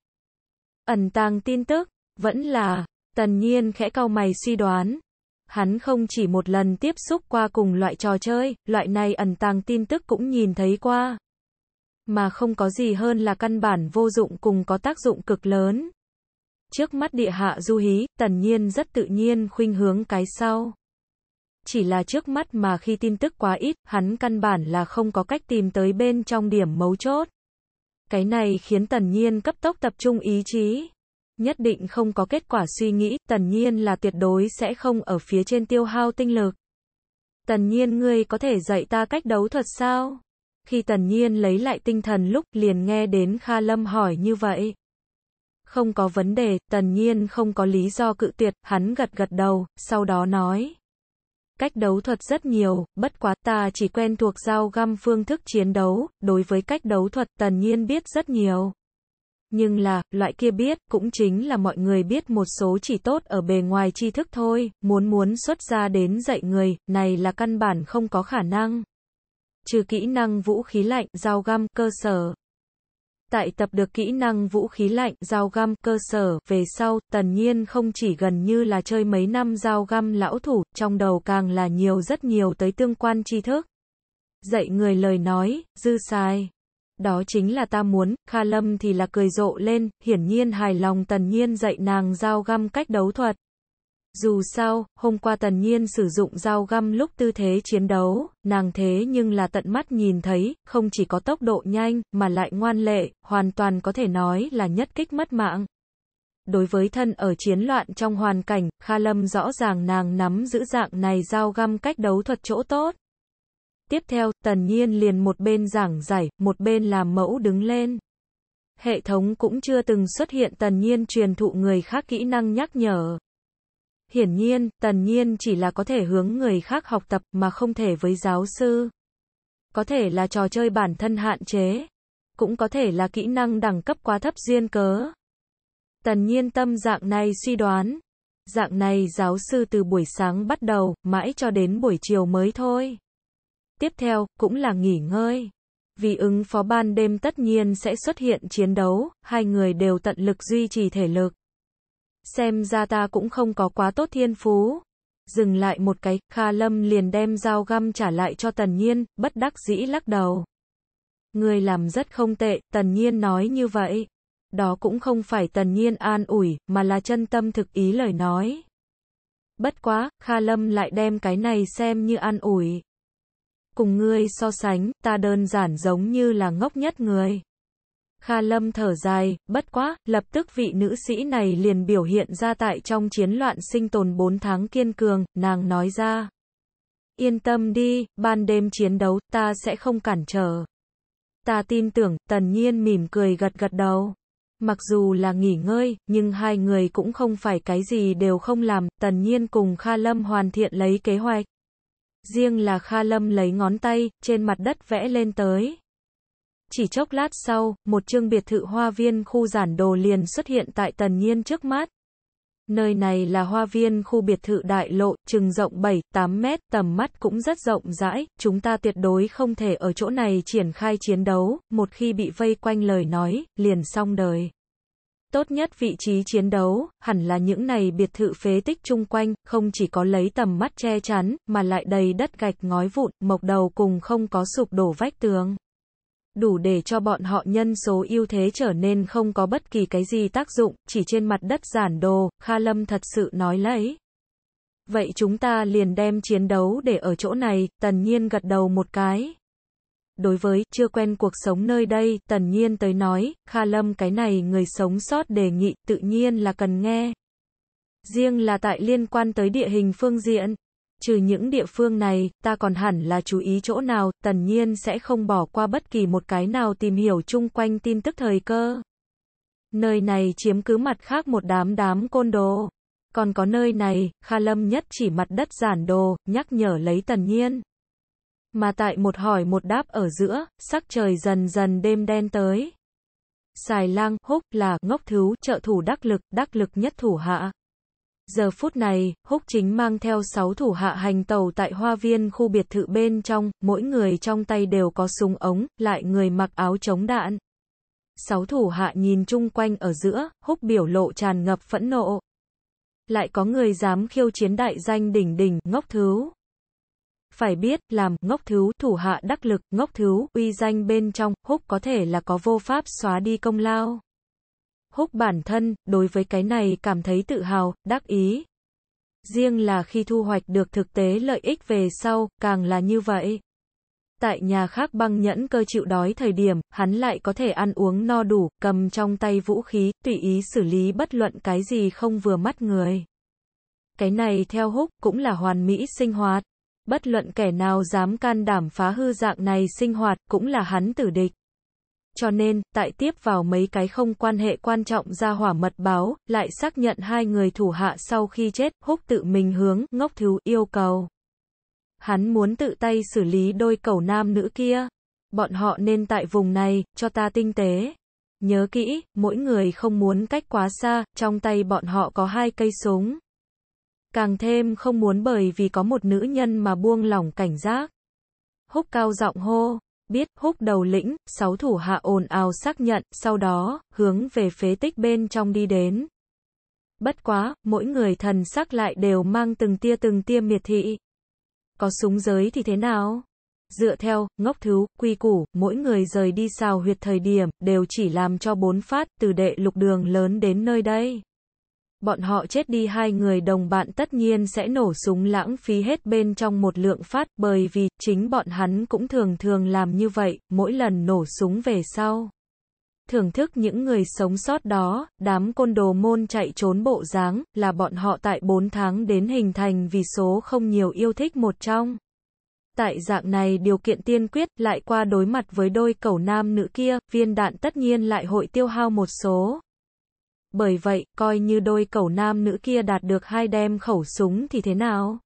ẩn tàng tin tức, vẫn là, tần nhiên khẽ cau mày suy đoán. Hắn không chỉ một lần tiếp xúc qua cùng loại trò chơi, loại này ẩn tàng tin tức cũng nhìn thấy qua. Mà không có gì hơn là căn bản vô dụng cùng có tác dụng cực lớn. Trước mắt địa hạ du hí, tần nhiên rất tự nhiên khuynh hướng cái sau. Chỉ là trước mắt mà khi tin tức quá ít, hắn căn bản là không có cách tìm tới bên trong điểm mấu chốt. Cái này khiến Tần Nhiên cấp tốc tập trung ý chí. Nhất định không có kết quả suy nghĩ, Tần Nhiên là tuyệt đối sẽ không ở phía trên tiêu hao tinh lực. Tần Nhiên ngươi có thể dạy ta cách đấu thuật sao? Khi Tần Nhiên lấy lại tinh thần lúc liền nghe đến Kha Lâm hỏi như vậy. Không có vấn đề, Tần Nhiên không có lý do cự tuyệt, hắn gật gật đầu, sau đó nói cách đấu thuật rất nhiều, bất quá ta chỉ quen thuộc dao găm phương thức chiến đấu, đối với cách đấu thuật tần nhiên biết rất nhiều. Nhưng là, loại kia biết, cũng chính là mọi người biết một số chỉ tốt ở bề ngoài tri thức thôi, muốn muốn xuất ra đến dạy người, này là căn bản không có khả năng. Trừ kỹ năng vũ khí lạnh, dao găm, cơ sở, Tại tập được kỹ năng vũ khí lạnh, dao găm, cơ sở, về sau, tần nhiên không chỉ gần như là chơi mấy năm dao găm lão thủ, trong đầu càng là nhiều rất nhiều tới tương quan tri thức. Dạy người lời nói, dư sai. Đó chính là ta muốn, Kha Lâm thì là cười rộ lên, hiển nhiên hài lòng tần nhiên dạy nàng dao găm cách đấu thuật. Dù sao, hôm qua Tần Nhiên sử dụng dao găm lúc tư thế chiến đấu, nàng thế nhưng là tận mắt nhìn thấy, không chỉ có tốc độ nhanh, mà lại ngoan lệ, hoàn toàn có thể nói là nhất kích mất mạng. Đối với thân ở chiến loạn trong hoàn cảnh, Kha Lâm rõ ràng nàng nắm giữ dạng này dao găm cách đấu thuật chỗ tốt. Tiếp theo, Tần Nhiên liền một bên giảng giải, một bên làm mẫu đứng lên. Hệ thống cũng chưa từng xuất hiện Tần Nhiên truyền thụ người khác kỹ năng nhắc nhở. Hiển nhiên, tần nhiên chỉ là có thể hướng người khác học tập mà không thể với giáo sư. Có thể là trò chơi bản thân hạn chế. Cũng có thể là kỹ năng đẳng cấp quá thấp duyên cớ. Tần nhiên tâm dạng này suy đoán. Dạng này giáo sư từ buổi sáng bắt đầu, mãi cho đến buổi chiều mới thôi. Tiếp theo, cũng là nghỉ ngơi. Vì ứng phó ban đêm tất nhiên sẽ xuất hiện chiến đấu, hai người đều tận lực duy trì thể lực xem ra ta cũng không có quá tốt thiên phú. Dừng lại một cái, Kha Lâm liền đem dao găm trả lại cho Tần Nhiên, bất đắc dĩ lắc đầu. Người làm rất không tệ, Tần Nhiên nói như vậy. Đó cũng không phải Tần Nhiên an ủi, mà là chân tâm thực ý lời nói. Bất quá, Kha Lâm lại đem cái này xem như an ủi. Cùng ngươi so sánh, ta đơn giản giống như là ngốc nhất người. Kha Lâm thở dài, bất quá, lập tức vị nữ sĩ này liền biểu hiện ra tại trong chiến loạn sinh tồn 4 tháng kiên cường, nàng nói ra. Yên tâm đi, ban đêm chiến đấu, ta sẽ không cản trở. Ta tin tưởng, tần nhiên mỉm cười gật gật đầu. Mặc dù là nghỉ ngơi, nhưng hai người cũng không phải cái gì đều không làm, tần nhiên cùng Kha Lâm hoàn thiện lấy kế hoạch. Riêng là Kha Lâm lấy ngón tay, trên mặt đất vẽ lên tới. Chỉ chốc lát sau, một chương biệt thự hoa viên khu giản đồ liền xuất hiện tại tần nhiên trước mắt. Nơi này là hoa viên khu biệt thự đại lộ, chừng rộng 7-8 mét, tầm mắt cũng rất rộng rãi, chúng ta tuyệt đối không thể ở chỗ này triển khai chiến đấu, một khi bị vây quanh lời nói, liền xong đời. Tốt nhất vị trí chiến đấu, hẳn là những này biệt thự phế tích chung quanh, không chỉ có lấy tầm mắt che chắn, mà lại đầy đất gạch ngói vụn, mộc đầu cùng không có sụp đổ vách tường đủ để cho bọn họ nhân số ưu thế trở nên không có bất kỳ cái gì tác dụng, chỉ trên mặt đất giản đồ, Kha Lâm thật sự nói lấy. Vậy chúng ta liền đem chiến đấu để ở chỗ này, tần nhiên gật đầu một cái. Đối với, chưa quen cuộc sống nơi đây, tần nhiên tới nói, Kha Lâm cái này người sống sót đề nghị, tự nhiên là cần nghe. Riêng là tại liên quan tới địa hình phương diện, Trừ những địa phương này, ta còn hẳn là chú ý chỗ nào, tần nhiên sẽ không bỏ qua bất kỳ một cái nào tìm hiểu chung quanh tin tức thời cơ. Nơi này chiếm cứ mặt khác một đám đám côn đồ. Còn có nơi này, Kha Lâm nhất chỉ mặt đất giản đồ, nhắc nhở lấy tần nhiên. Mà tại một hỏi một đáp ở giữa, sắc trời dần dần đêm đen tới. Xài lang, húc, là, ngốc thứ, trợ thủ đắc lực, đắc lực nhất thủ hạ. Giờ phút này, Húc Chính mang theo 6 thủ hạ hành tàu tại hoa viên khu biệt thự bên trong, mỗi người trong tay đều có súng ống, lại người mặc áo chống đạn. Sáu thủ hạ nhìn chung quanh ở giữa, Húc biểu lộ tràn ngập phẫn nộ. Lại có người dám khiêu chiến đại danh đỉnh đỉnh, ngốc thứu. Phải biết, làm, ngốc thứu, thủ hạ đắc lực, ngốc thứu, uy danh bên trong, Húc có thể là có vô pháp xóa đi công lao húc bản thân, đối với cái này cảm thấy tự hào, đắc ý. Riêng là khi thu hoạch được thực tế lợi ích về sau, càng là như vậy. Tại nhà khác băng nhẫn cơ chịu đói thời điểm, hắn lại có thể ăn uống no đủ, cầm trong tay vũ khí, tùy ý xử lý bất luận cái gì không vừa mắt người. Cái này theo húc, cũng là hoàn mỹ sinh hoạt. Bất luận kẻ nào dám can đảm phá hư dạng này sinh hoạt, cũng là hắn tử địch cho nên, tại tiếp vào mấy cái không quan hệ quan trọng ra hỏa mật báo, lại xác nhận hai người thủ hạ sau khi chết, húc tự mình hướng, ngốc thiếu, yêu cầu. Hắn muốn tự tay xử lý đôi cầu nam nữ kia. Bọn họ nên tại vùng này, cho ta tinh tế. Nhớ kỹ, mỗi người không muốn cách quá xa, trong tay bọn họ có hai cây súng. Càng thêm không muốn bởi vì có một nữ nhân mà buông lỏng cảnh giác. Húc cao giọng hô, biết, húc đầu lĩnh, sáu thủ hạ ồn ào xác nhận, sau đó, hướng về phế tích bên trong đi đến. Bất quá, mỗi người thần sắc lại đều mang từng tia từng tia miệt thị. Có súng giới thì thế nào? Dựa theo, ngốc thứ, quy củ, mỗi người rời đi xào huyệt thời điểm, đều chỉ làm cho bốn phát, từ đệ lục đường lớn đến nơi đây bọn họ chết đi hai người đồng bạn tất nhiên sẽ nổ súng lãng phí hết bên trong một lượng phát bởi vì chính bọn hắn cũng thường thường làm như vậy, mỗi lần nổ súng về sau. Thưởng thức những người sống sót đó, đám côn đồ môn chạy trốn bộ dáng là bọn họ tại 4 tháng đến hình thành vì số không nhiều yêu thích một trong. Tại dạng này điều kiện tiên quyết lại qua đối mặt với đôi cẩu nam nữ kia, viên đạn tất nhiên lại hội tiêu hao một số, bởi vậy, coi như đôi cẩu nam nữ kia đạt được hai đem khẩu súng thì thế nào?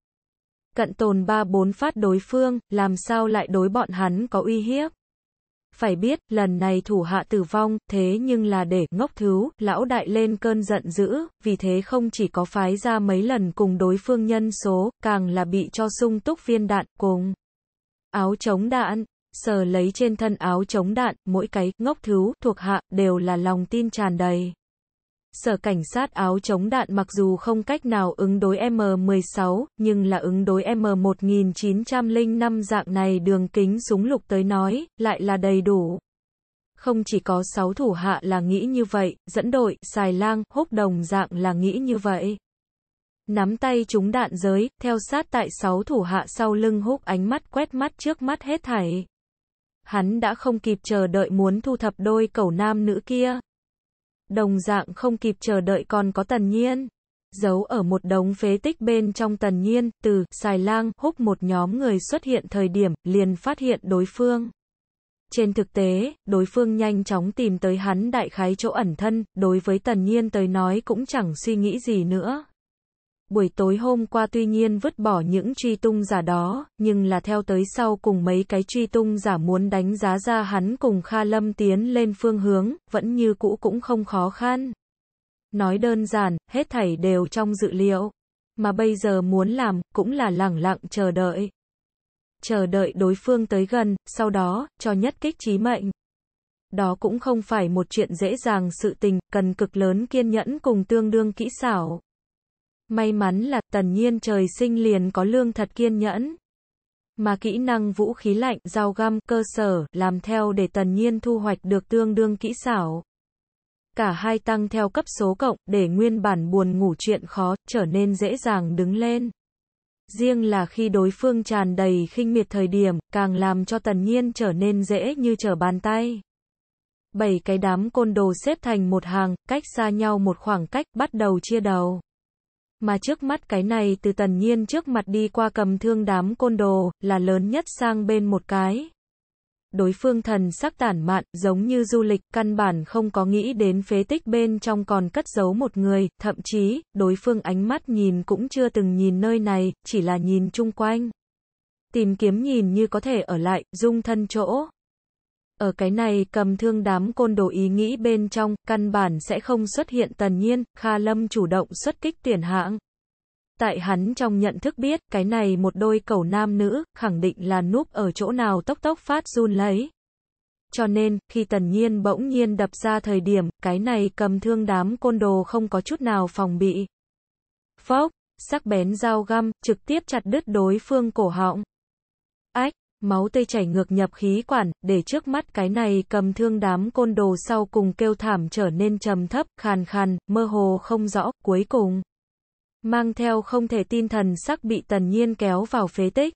Cận tồn ba bốn phát đối phương, làm sao lại đối bọn hắn có uy hiếp? Phải biết, lần này thủ hạ tử vong, thế nhưng là để ngốc thứ, lão đại lên cơn giận dữ, vì thế không chỉ có phái ra mấy lần cùng đối phương nhân số, càng là bị cho sung túc viên đạn cùng. Áo chống đạn, sờ lấy trên thân áo chống đạn, mỗi cái, ngốc thứ, thuộc hạ, đều là lòng tin tràn đầy. Sở cảnh sát áo chống đạn mặc dù không cách nào ứng đối M16, nhưng là ứng đối M1905 dạng này đường kính súng lục tới nói, lại là đầy đủ. Không chỉ có 6 thủ hạ là nghĩ như vậy, dẫn đội, xài lang, húc đồng dạng là nghĩ như vậy. Nắm tay chúng đạn giới, theo sát tại 6 thủ hạ sau lưng hút ánh mắt quét mắt trước mắt hết thảy. Hắn đã không kịp chờ đợi muốn thu thập đôi cầu nam nữ kia đồng dạng không kịp chờ đợi còn có tần nhiên. Giấu ở một đống phế tích bên trong tần nhiên, từ, xài lang, húc một nhóm người xuất hiện thời điểm, liền phát hiện đối phương. Trên thực tế, đối phương nhanh chóng tìm tới hắn đại khái chỗ ẩn thân, đối với tần nhiên tới nói cũng chẳng suy nghĩ gì nữa buổi tối hôm qua tuy nhiên vứt bỏ những truy tung giả đó, nhưng là theo tới sau cùng mấy cái truy tung giả muốn đánh giá ra hắn cùng Kha Lâm tiến lên phương hướng, vẫn như cũ cũng không khó khăn. Nói đơn giản, hết thảy đều trong dự liệu. Mà bây giờ muốn làm, cũng là lẳng lặng chờ đợi. Chờ đợi đối phương tới gần, sau đó, cho nhất kích trí mệnh. Đó cũng không phải một chuyện dễ dàng sự tình, cần cực lớn kiên nhẫn cùng tương đương kỹ xảo. May mắn là tần nhiên trời sinh liền có lương thật kiên nhẫn. Mà kỹ năng vũ khí lạnh, dao găm, cơ sở, làm theo để tần nhiên thu hoạch được tương đương kỹ xảo. Cả hai tăng theo cấp số cộng, để nguyên bản buồn ngủ chuyện khó, trở nên dễ dàng đứng lên. Riêng là khi đối phương tràn đầy khinh miệt thời điểm, càng làm cho tần nhiên trở nên dễ như trở bàn tay. Bảy cái đám côn đồ xếp thành một hàng, cách xa nhau một khoảng cách, bắt đầu chia đầu. Mà trước mắt cái này từ tần nhiên trước mặt đi qua cầm thương đám côn đồ, là lớn nhất sang bên một cái. Đối phương thần sắc tản mạn, giống như du lịch, căn bản không có nghĩ đến phế tích bên trong còn cất giấu một người, thậm chí, đối phương ánh mắt nhìn cũng chưa từng nhìn nơi này, chỉ là nhìn chung quanh. Tìm kiếm nhìn như có thể ở lại, dung thân chỗ. Ở cái này cầm thương đám côn đồ ý nghĩ bên trong, căn bản sẽ không xuất hiện tần nhiên, Kha Lâm chủ động xuất kích tuyển hạng. Tại hắn trong nhận thức biết, cái này một đôi cầu nam nữ, khẳng định là núp ở chỗ nào tốc tốc phát run lấy. Cho nên, khi tần nhiên bỗng nhiên đập ra thời điểm, cái này cầm thương đám côn đồ không có chút nào phòng bị. Phốc, sắc bén dao găm, trực tiếp chặt đứt đối phương cổ họng máu tê chảy ngược nhập khí quản, để trước mắt cái này cầm thương đám côn đồ sau cùng kêu thảm trở nên trầm thấp, khàn khàn, mơ hồ không rõ, cuối cùng. Mang theo không thể tin thần sắc bị tần nhiên kéo vào phế tích.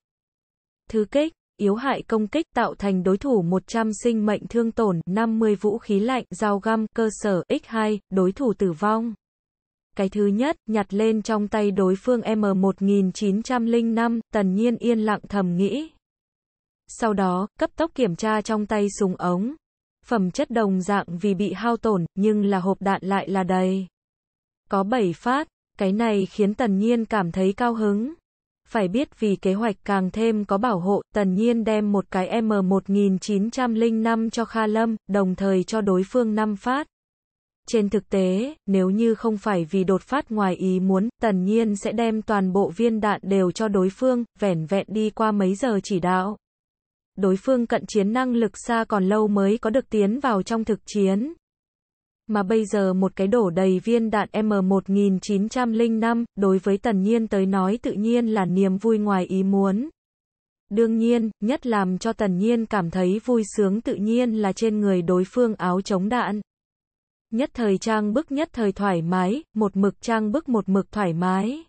Thứ kích, yếu hại công kích tạo thành đối thủ 100 sinh mệnh thương tổn, 50 vũ khí lạnh, dao găm, cơ sở, x2, đối thủ tử vong. Cái thứ nhất, nhặt lên trong tay đối phương M1905, tần nhiên yên lặng thầm nghĩ, sau đó, cấp tốc kiểm tra trong tay súng ống. Phẩm chất đồng dạng vì bị hao tổn, nhưng là hộp đạn lại là đầy. Có 7 phát, cái này khiến Tần Nhiên cảm thấy cao hứng. Phải biết vì kế hoạch càng thêm có bảo hộ, Tần Nhiên đem một cái M1905 cho Kha Lâm, đồng thời cho đối phương 5 phát. Trên thực tế, nếu như không phải vì đột phát ngoài ý muốn, Tần Nhiên sẽ đem toàn bộ viên đạn đều cho đối phương, vẻn vẹn đi qua mấy giờ chỉ đạo đối phương cận chiến năng lực xa còn lâu mới có được tiến vào trong thực chiến. Mà bây giờ một cái đổ đầy viên đạn M1905, đối với Tần Nhiên tới nói tự nhiên là niềm vui ngoài ý muốn. Đương nhiên, nhất làm cho Tần Nhiên cảm thấy vui sướng tự nhiên là trên người đối phương áo chống đạn. Nhất thời trang bức nhất thời thoải mái, một mực trang bức một mực thoải mái.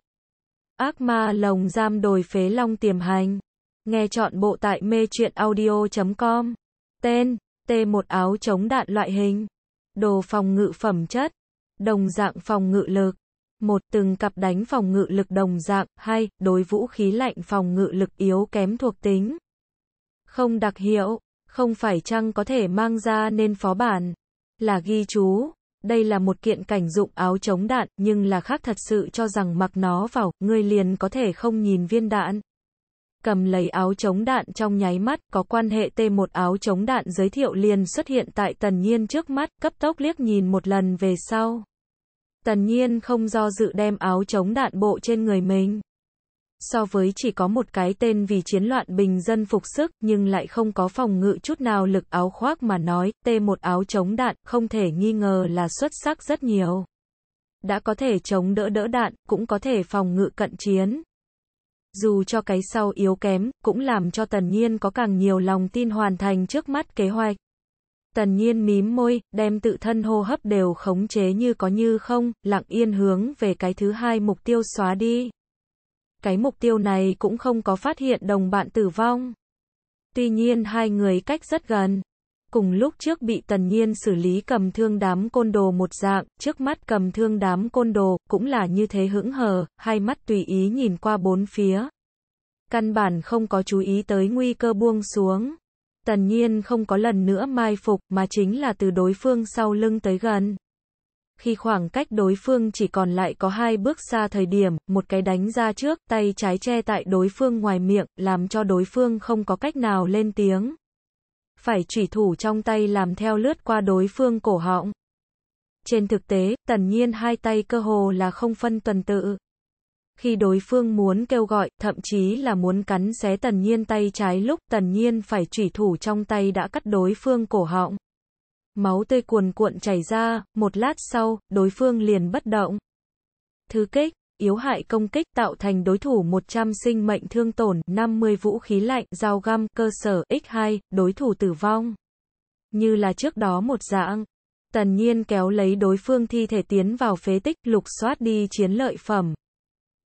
Ác ma lồng giam đồi phế long tiềm hành. Nghe chọn bộ tại mê truyện audio.com. Tên: T1 áo chống đạn loại hình. Đồ phòng ngự phẩm chất. Đồng dạng phòng ngự lực. Một từng cặp đánh phòng ngự lực đồng dạng, hai đối vũ khí lạnh phòng ngự lực yếu kém thuộc tính. Không đặc hiệu, không phải chăng có thể mang ra nên phó bản là ghi chú. Đây là một kiện cảnh dụng áo chống đạn, nhưng là khác thật sự cho rằng mặc nó vào, ngươi liền có thể không nhìn viên đạn cầm lấy áo chống đạn trong nháy mắt, có quan hệ T1 áo chống đạn giới thiệu liền xuất hiện tại Tần Nhiên trước mắt, cấp tốc liếc nhìn một lần về sau. Tần Nhiên không do dự đem áo chống đạn bộ trên người mình. So với chỉ có một cái tên vì chiến loạn bình dân phục sức, nhưng lại không có phòng ngự chút nào lực áo khoác mà nói, T1 áo chống đạn, không thể nghi ngờ là xuất sắc rất nhiều. Đã có thể chống đỡ đỡ đạn, cũng có thể phòng ngự cận chiến dù cho cái sau yếu kém, cũng làm cho Tần Nhiên có càng nhiều lòng tin hoàn thành trước mắt kế hoạch. Tần Nhiên mím môi, đem tự thân hô hấp đều khống chế như có như không, lặng yên hướng về cái thứ hai mục tiêu xóa đi. Cái mục tiêu này cũng không có phát hiện đồng bạn tử vong. Tuy nhiên hai người cách rất gần. Cùng lúc trước bị Tần Nhiên xử lý cầm thương đám côn đồ một dạng, trước mắt cầm thương đám côn đồ, cũng là như thế hững hờ, hai mắt tùy ý nhìn qua bốn phía. Căn bản không có chú ý tới nguy cơ buông xuống. Tần Nhiên không có lần nữa mai phục mà chính là từ đối phương sau lưng tới gần. Khi khoảng cách đối phương chỉ còn lại có hai bước xa thời điểm, một cái đánh ra trước, tay trái che tại đối phương ngoài miệng, làm cho đối phương không có cách nào lên tiếng phải chủy thủ trong tay làm theo lướt qua đối phương cổ họng. Trên thực tế, tần nhiên hai tay cơ hồ là không phân tuần tự. Khi đối phương muốn kêu gọi, thậm chí là muốn cắn xé tần nhiên tay trái lúc tần nhiên phải chủy thủ trong tay đã cắt đối phương cổ họng. Máu tươi cuồn cuộn chảy ra, một lát sau, đối phương liền bất động. Thứ kích yếu hại công kích, tạo thành đối thủ 100 sinh mệnh thương tổn, 50 vũ khí lạnh, dao găm, cơ sở, x2, đối thủ tử vong. Như là trước đó một dạng, tần nhiên kéo lấy đối phương thi thể tiến vào phế tích, lục soát đi chiến lợi phẩm.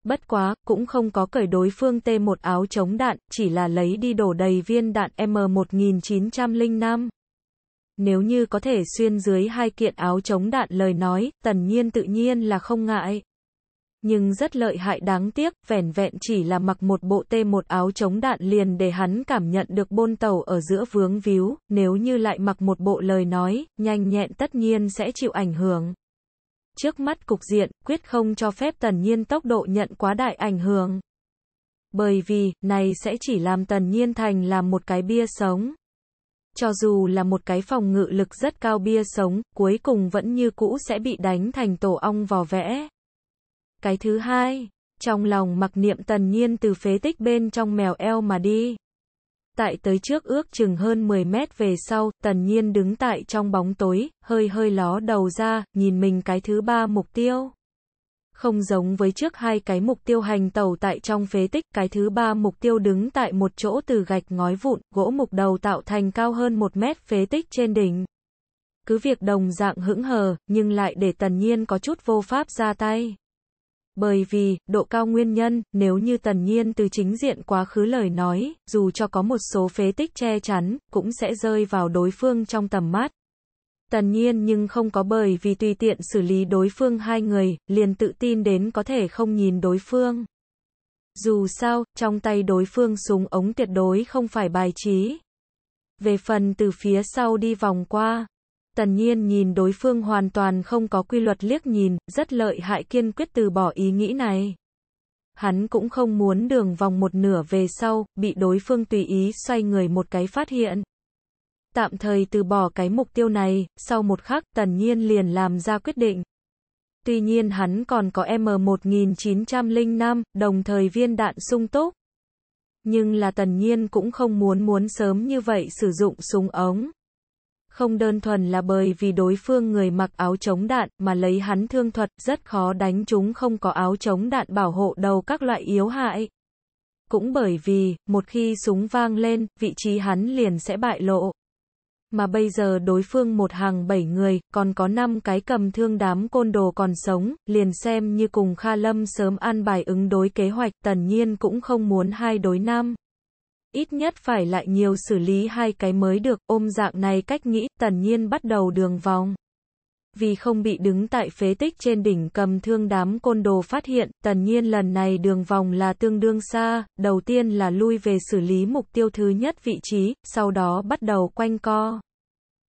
Bất quá, cũng không có cởi đối phương t một áo chống đạn, chỉ là lấy đi đổ đầy viên đạn M1905. Nếu như có thể xuyên dưới hai kiện áo chống đạn lời nói, tần nhiên tự nhiên là không ngại nhưng rất lợi hại đáng tiếc, vẻn vẹn chỉ là mặc một bộ tê một áo chống đạn liền để hắn cảm nhận được bôn tàu ở giữa vướng víu, nếu như lại mặc một bộ lời nói, nhanh nhẹn tất nhiên sẽ chịu ảnh hưởng. Trước mắt cục diện, quyết không cho phép tần nhiên tốc độ nhận quá đại ảnh hưởng. Bởi vì, này sẽ chỉ làm tần nhiên thành làm một cái bia sống. Cho dù là một cái phòng ngự lực rất cao bia sống, cuối cùng vẫn như cũ sẽ bị đánh thành tổ ong vò vẽ. Cái thứ hai, trong lòng mặc niệm tần nhiên từ phế tích bên trong mèo eo mà đi. Tại tới trước ước chừng hơn 10 mét về sau, tần nhiên đứng tại trong bóng tối, hơi hơi ló đầu ra, nhìn mình cái thứ ba mục tiêu. Không giống với trước hai cái mục tiêu hành tàu tại trong phế tích, cái thứ ba mục tiêu đứng tại một chỗ từ gạch ngói vụn, gỗ mục đầu tạo thành cao hơn một mét phế tích trên đỉnh. Cứ việc đồng dạng hững hờ, nhưng lại để tần nhiên có chút vô pháp ra tay bởi vì, độ cao nguyên nhân, nếu như tần nhiên từ chính diện quá khứ lời nói, dù cho có một số phế tích che chắn, cũng sẽ rơi vào đối phương trong tầm mắt. Tần nhiên nhưng không có bởi vì tùy tiện xử lý đối phương hai người, liền tự tin đến có thể không nhìn đối phương. Dù sao, trong tay đối phương súng ống tuyệt đối không phải bài trí. Về phần từ phía sau đi vòng qua, Tần nhiên nhìn đối phương hoàn toàn không có quy luật liếc nhìn, rất lợi hại kiên quyết từ bỏ ý nghĩ này. Hắn cũng không muốn đường vòng một nửa về sau, bị đối phương tùy ý xoay người một cái phát hiện. Tạm thời từ bỏ cái mục tiêu này, sau một khắc tần nhiên liền làm ra quyết định. Tuy nhiên hắn còn có M1905, đồng thời viên đạn sung tốt Nhưng là tần nhiên cũng không muốn muốn sớm như vậy sử dụng súng ống không đơn thuần là bởi vì đối phương người mặc áo chống đạn mà lấy hắn thương thuật rất khó đánh chúng không có áo chống đạn bảo hộ đầu các loại yếu hại. Cũng bởi vì, một khi súng vang lên, vị trí hắn liền sẽ bại lộ. Mà bây giờ đối phương một hàng bảy người, còn có năm cái cầm thương đám côn đồ còn sống, liền xem như cùng Kha Lâm sớm an bài ứng đối kế hoạch tần nhiên cũng không muốn hai đối nam ít nhất phải lại nhiều xử lý hai cái mới được, ôm dạng này cách nghĩ, tần nhiên bắt đầu đường vòng. Vì không bị đứng tại phế tích trên đỉnh cầm thương đám côn đồ phát hiện, tần nhiên lần này đường vòng là tương đương xa, đầu tiên là lui về xử lý mục tiêu thứ nhất vị trí, sau đó bắt đầu quanh co.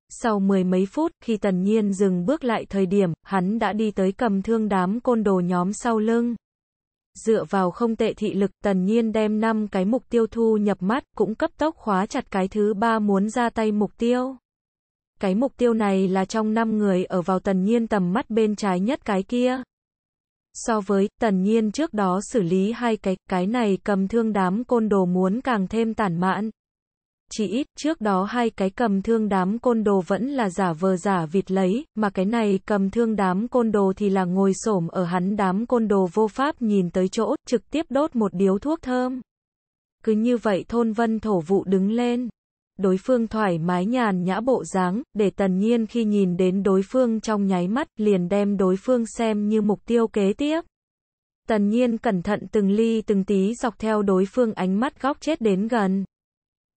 Sau mười mấy phút, khi tần nhiên dừng bước lại thời điểm, hắn đã đi tới cầm thương đám côn đồ nhóm sau lưng dựa vào không tệ thị lực, tần nhiên đem 5 cái mục tiêu thu nhập mắt, cũng cấp tốc khóa chặt cái thứ ba muốn ra tay mục tiêu. Cái mục tiêu này là trong 5 người ở vào tần nhiên tầm mắt bên trái nhất cái kia. So với tần nhiên trước đó xử lý hai cái, cái này cầm thương đám côn đồ muốn càng thêm tản mạn, chỉ ít, trước đó hai cái cầm thương đám côn đồ vẫn là giả vờ giả vịt lấy, mà cái này cầm thương đám côn đồ thì là ngồi xổm ở hắn đám côn đồ vô pháp nhìn tới chỗ, trực tiếp đốt một điếu thuốc thơm. Cứ như vậy thôn vân thổ vụ đứng lên. Đối phương thoải mái nhàn nhã bộ dáng, để tần nhiên khi nhìn đến đối phương trong nháy mắt, liền đem đối phương xem như mục tiêu kế tiếp. Tần nhiên cẩn thận từng ly từng tí dọc theo đối phương ánh mắt góc chết đến gần.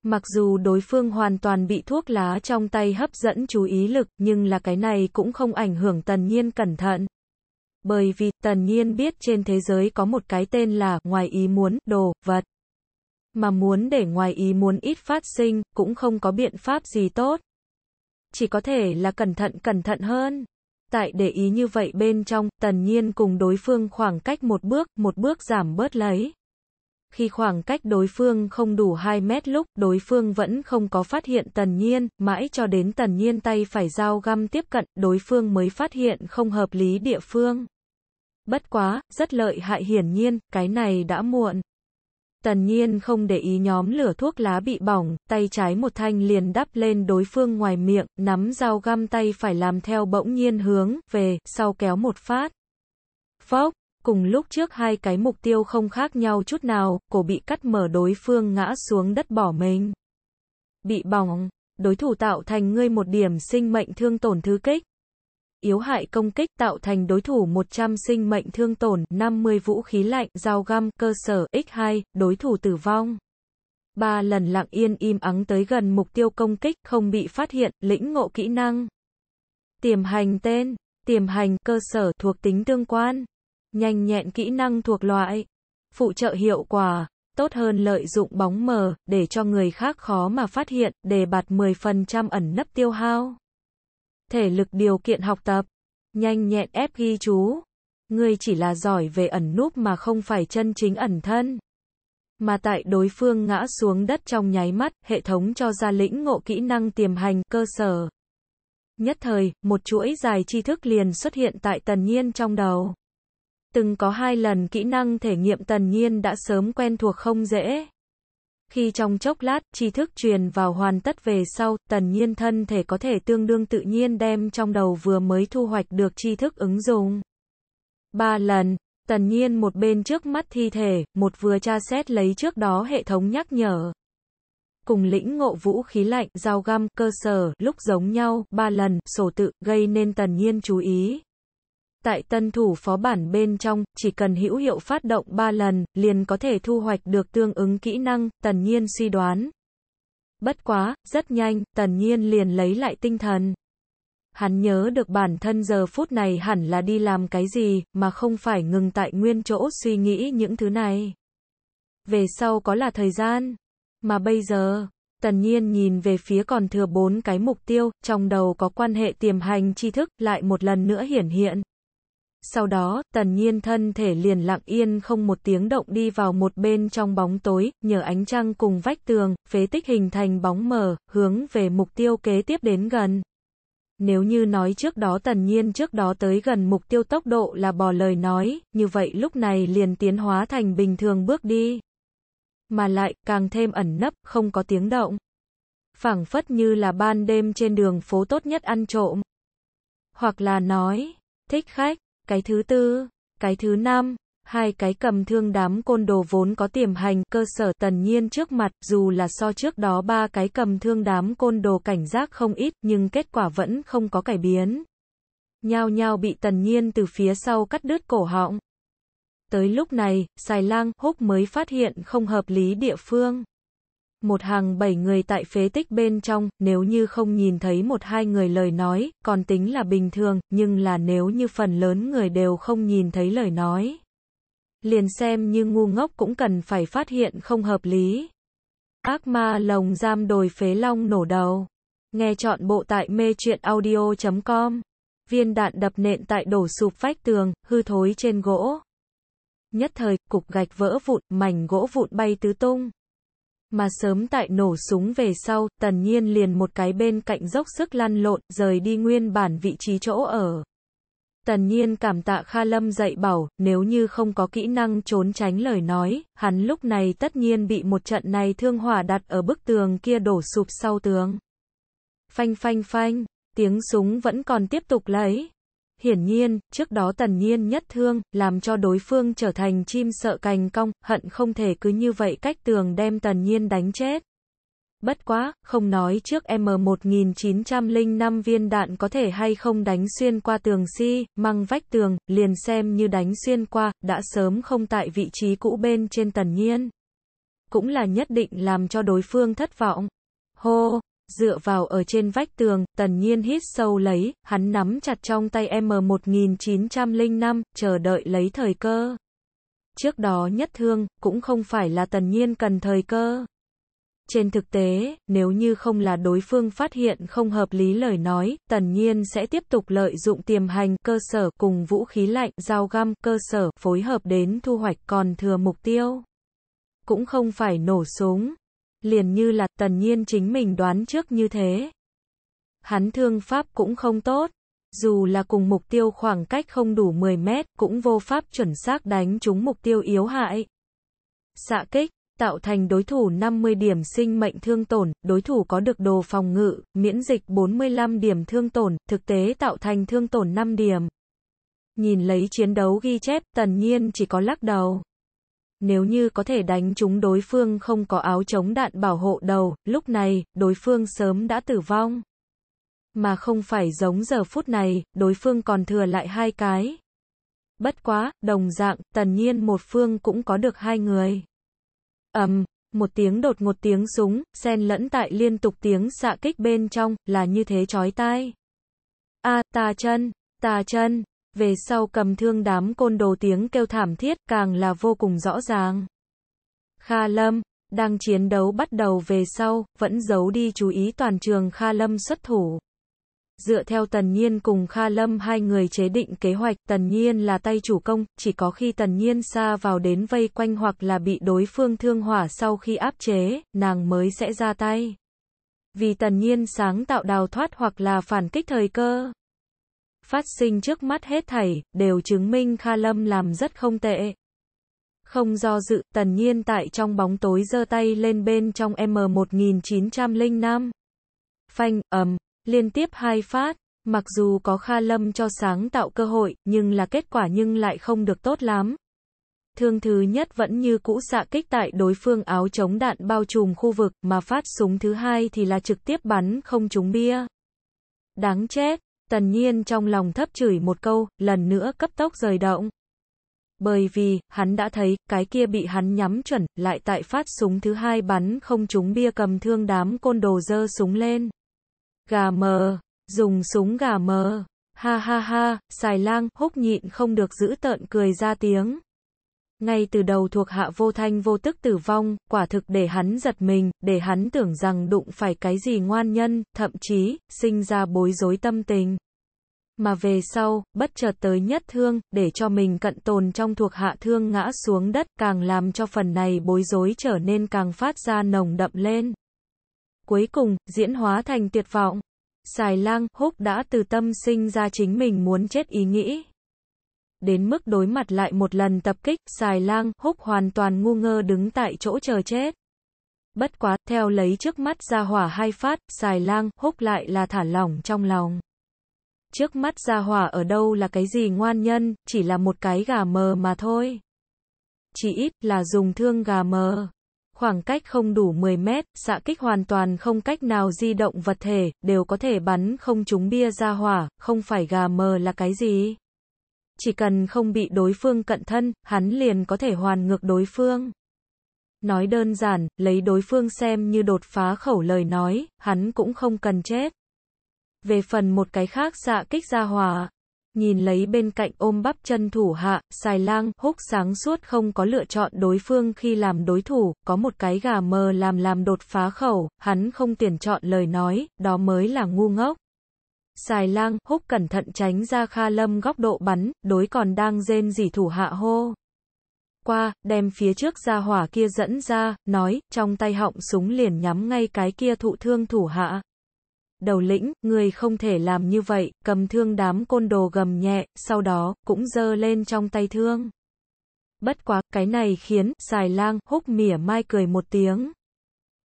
Mặc dù đối phương hoàn toàn bị thuốc lá trong tay hấp dẫn chú ý lực, nhưng là cái này cũng không ảnh hưởng Tần Nhiên cẩn thận. Bởi vì Tần Nhiên biết trên thế giới có một cái tên là ngoài ý muốn, đồ, vật. Mà muốn để ngoài ý muốn ít phát sinh, cũng không có biện pháp gì tốt. Chỉ có thể là cẩn thận cẩn thận hơn. Tại để ý như vậy bên trong, Tần Nhiên cùng đối phương khoảng cách một bước, một bước giảm bớt lấy. Khi khoảng cách đối phương không đủ 2 mét lúc, đối phương vẫn không có phát hiện tần nhiên, mãi cho đến tần nhiên tay phải dao găm tiếp cận, đối phương mới phát hiện không hợp lý địa phương. Bất quá, rất lợi hại hiển nhiên, cái này đã muộn. Tần nhiên không để ý nhóm lửa thuốc lá bị bỏng, tay trái một thanh liền đắp lên đối phương ngoài miệng, nắm dao găm tay phải làm theo bỗng nhiên hướng, về, sau kéo một phát. Phóc, Cùng lúc trước hai cái mục tiêu không khác nhau chút nào, cổ bị cắt mở đối phương ngã xuống đất bỏ mình. Bị bỏng, đối thủ tạo thành ngươi một điểm sinh mệnh thương tổn thứ kích. Yếu hại công kích tạo thành đối thủ 100 sinh mệnh thương tổn, 50 vũ khí lạnh, dao găm, cơ sở, x2, đối thủ tử vong. Ba lần lặng yên im ắng tới gần mục tiêu công kích, không bị phát hiện, lĩnh ngộ kỹ năng. Tiềm hành tên, tiềm hành cơ sở thuộc tính tương quan nhanh nhẹn kỹ năng thuộc loại, phụ trợ hiệu quả, tốt hơn lợi dụng bóng mờ, để cho người khác khó mà phát hiện, để bạt 10% ẩn nấp tiêu hao. Thể lực điều kiện học tập, nhanh nhẹn ép ghi chú. người chỉ là giỏi về ẩn núp mà không phải chân chính ẩn thân. Mà tại đối phương ngã xuống đất trong nháy mắt, hệ thống cho ra lĩnh ngộ kỹ năng tiềm hành cơ sở. Nhất thời, một chuỗi dài tri thức liền xuất hiện tại tần nhiên trong đầu. Từng có hai lần kỹ năng thể nghiệm tần nhiên đã sớm quen thuộc không dễ. Khi trong chốc lát, tri thức truyền vào hoàn tất về sau, tần nhiên thân thể có thể tương đương tự nhiên đem trong đầu vừa mới thu hoạch được tri thức ứng dụng. Ba lần, tần nhiên một bên trước mắt thi thể, một vừa tra xét lấy trước đó hệ thống nhắc nhở. Cùng lĩnh ngộ vũ khí lạnh, dao găm, cơ sở, lúc giống nhau, ba lần, sổ tự, gây nên tần nhiên chú ý. Tại tân thủ phó bản bên trong, chỉ cần hữu hiệu phát động 3 lần, liền có thể thu hoạch được tương ứng kỹ năng, tần nhiên suy đoán. Bất quá, rất nhanh, tần nhiên liền lấy lại tinh thần. Hắn nhớ được bản thân giờ phút này hẳn là đi làm cái gì, mà không phải ngừng tại nguyên chỗ suy nghĩ những thứ này. Về sau có là thời gian, mà bây giờ, Tần nhiên nhìn về phía còn thừa bốn cái mục tiêu, trong đầu có quan hệ tiềm hành tri thức, lại một lần nữa hiển hiện. Sau đó, tần nhiên thân thể liền lặng yên không một tiếng động đi vào một bên trong bóng tối, nhờ ánh trăng cùng vách tường, phế tích hình thành bóng mờ, hướng về mục tiêu kế tiếp đến gần. Nếu như nói trước đó tần nhiên trước đó tới gần mục tiêu tốc độ là bỏ lời nói, như vậy lúc này liền tiến hóa thành bình thường bước đi. Mà lại, càng thêm ẩn nấp, không có tiếng động. phảng phất như là ban đêm trên đường phố tốt nhất ăn trộm. Hoặc là nói, thích khách cái thứ tư, cái thứ năm, hai cái cầm thương đám côn đồ vốn có tiềm hành cơ sở tần nhiên trước mặt, dù là so trước đó ba cái cầm thương đám côn đồ cảnh giác không ít, nhưng kết quả vẫn không có cải biến. Nhao nhao bị tần nhiên từ phía sau cắt đứt cổ họng. Tới lúc này, xài lang, húc mới phát hiện không hợp lý địa phương một hàng bảy người tại phế tích bên trong, nếu như không nhìn thấy một hai người lời nói, còn tính là bình thường, nhưng là nếu như phần lớn người đều không nhìn thấy lời nói. Liền xem như ngu ngốc cũng cần phải phát hiện không hợp lý. Ác ma lồng giam đồi phế long nổ đầu. Nghe chọn bộ tại mê truyện audio.com. Viên đạn đập nện tại đổ sụp vách tường, hư thối trên gỗ. Nhất thời, cục gạch vỡ vụn, mảnh gỗ vụn bay tứ tung. Mà sớm tại nổ súng về sau, tần nhiên liền một cái bên cạnh dốc sức lăn lộn, rời đi nguyên bản vị trí chỗ ở. Tần nhiên cảm tạ Kha Lâm dạy bảo, nếu như không có kỹ năng trốn tránh lời nói, hắn lúc này tất nhiên bị một trận này thương hỏa đặt ở bức tường kia đổ sụp sau tường. Phanh phanh phanh, tiếng súng vẫn còn tiếp tục lấy, Hiển nhiên, trước đó tần nhiên nhất thương, làm cho đối phương trở thành chim sợ cành cong, hận không thể cứ như vậy cách tường đem tần nhiên đánh chết. Bất quá, không nói trước M1905 viên đạn có thể hay không đánh xuyên qua tường si, măng vách tường, liền xem như đánh xuyên qua, đã sớm không tại vị trí cũ bên trên tần nhiên. Cũng là nhất định làm cho đối phương thất vọng. Hô, Dựa vào ở trên vách tường, tần nhiên hít sâu lấy, hắn nắm chặt trong tay M1905, chờ đợi lấy thời cơ. Trước đó nhất thương, cũng không phải là tần nhiên cần thời cơ. Trên thực tế, nếu như không là đối phương phát hiện không hợp lý lời nói, tần nhiên sẽ tiếp tục lợi dụng tiềm hành cơ sở cùng vũ khí lạnh, dao găm cơ sở phối hợp đến thu hoạch còn thừa mục tiêu. Cũng không phải nổ súng, liền như là tần nhiên chính mình đoán trước như thế. Hắn thương pháp cũng không tốt, dù là cùng mục tiêu khoảng cách không đủ 10 mét cũng vô pháp chuẩn xác đánh trúng mục tiêu yếu hại. Xạ kích, tạo thành đối thủ 50 điểm sinh mệnh thương tổn, đối thủ có được đồ phòng ngự, miễn dịch 45 điểm thương tổn, thực tế tạo thành thương tổn 5 điểm. Nhìn lấy chiến đấu ghi chép, tần nhiên chỉ có lắc đầu. Nếu như có thể đánh chúng đối phương không có áo chống đạn bảo hộ đầu, lúc này, đối phương sớm đã tử vong. Mà không phải giống giờ phút này, đối phương còn thừa lại hai cái. Bất quá, đồng dạng, tần nhiên một phương cũng có được hai người. ầm một tiếng đột một tiếng súng, xen lẫn tại liên tục tiếng xạ kích bên trong, là như thế chói tai. a à, tà chân, tà chân, về sau cầm thương đám côn đồ tiếng kêu thảm thiết càng là vô cùng rõ ràng. Kha Lâm, đang chiến đấu bắt đầu về sau, vẫn giấu đi chú ý toàn trường Kha Lâm xuất thủ. Dựa theo Tần Nhiên cùng Kha Lâm hai người chế định kế hoạch, Tần Nhiên là tay chủ công, chỉ có khi Tần Nhiên xa vào đến vây quanh hoặc là bị đối phương thương hỏa sau khi áp chế, nàng mới sẽ ra tay. Vì Tần Nhiên sáng tạo đào thoát hoặc là phản kích thời cơ phát sinh trước mắt hết thảy, đều chứng minh Kha Lâm làm rất không tệ. Không do dự, tần nhiên tại trong bóng tối giơ tay lên bên trong M1905. Phanh, ầm, liên tiếp hai phát, mặc dù có Kha Lâm cho sáng tạo cơ hội, nhưng là kết quả nhưng lại không được tốt lắm. Thương thứ nhất vẫn như cũ xạ kích tại đối phương áo chống đạn bao trùm khu vực, mà phát súng thứ hai thì là trực tiếp bắn không trúng bia. Đáng chết, Tần nhiên trong lòng thấp chửi một câu, lần nữa cấp tốc rời động. Bởi vì, hắn đã thấy, cái kia bị hắn nhắm chuẩn, lại tại phát súng thứ hai bắn không trúng bia cầm thương đám côn đồ dơ súng lên. Gà mờ, dùng súng gà mờ, ha ha ha, xài lang, húc nhịn không được giữ tợn cười ra tiếng. Ngay từ đầu thuộc hạ vô thanh vô tức tử vong, quả thực để hắn giật mình, để hắn tưởng rằng đụng phải cái gì ngoan nhân, thậm chí, sinh ra bối rối tâm tình. Mà về sau, bất chợt tới nhất thương, để cho mình cận tồn trong thuộc hạ thương ngã xuống đất càng làm cho phần này bối rối trở nên càng phát ra nồng đậm lên. Cuối cùng, diễn hóa thành tuyệt vọng. Xài lang, húc đã từ tâm sinh ra chính mình muốn chết ý nghĩ đến mức đối mặt lại một lần tập kích, xài lang, húc hoàn toàn ngu ngơ đứng tại chỗ chờ chết. Bất quá, theo lấy trước mắt ra hỏa hai phát, xài lang, húc lại là thả lỏng trong lòng. Trước mắt ra hỏa ở đâu là cái gì ngoan nhân, chỉ là một cái gà mờ mà thôi. Chỉ ít là dùng thương gà mờ. Khoảng cách không đủ 10 mét, xạ kích hoàn toàn không cách nào di động vật thể, đều có thể bắn không trúng bia ra hỏa, không phải gà mờ là cái gì chỉ cần không bị đối phương cận thân, hắn liền có thể hoàn ngược đối phương. Nói đơn giản, lấy đối phương xem như đột phá khẩu lời nói, hắn cũng không cần chết. Về phần một cái khác dạ kích ra hòa, nhìn lấy bên cạnh ôm bắp chân thủ hạ, xài lang, húc sáng suốt không có lựa chọn đối phương khi làm đối thủ, có một cái gà mờ làm làm đột phá khẩu, hắn không tuyển chọn lời nói, đó mới là ngu ngốc xài lang, húc cẩn thận tránh ra Kha Lâm góc độ bắn, đối còn đang rên rỉ thủ hạ hô. Qua, đem phía trước ra hỏa kia dẫn ra, nói, trong tay họng súng liền nhắm ngay cái kia thụ thương thủ hạ. Đầu lĩnh, người không thể làm như vậy, cầm thương đám côn đồ gầm nhẹ, sau đó, cũng dơ lên trong tay thương. Bất quá, cái này khiến, xài lang, húc mỉa mai cười một tiếng.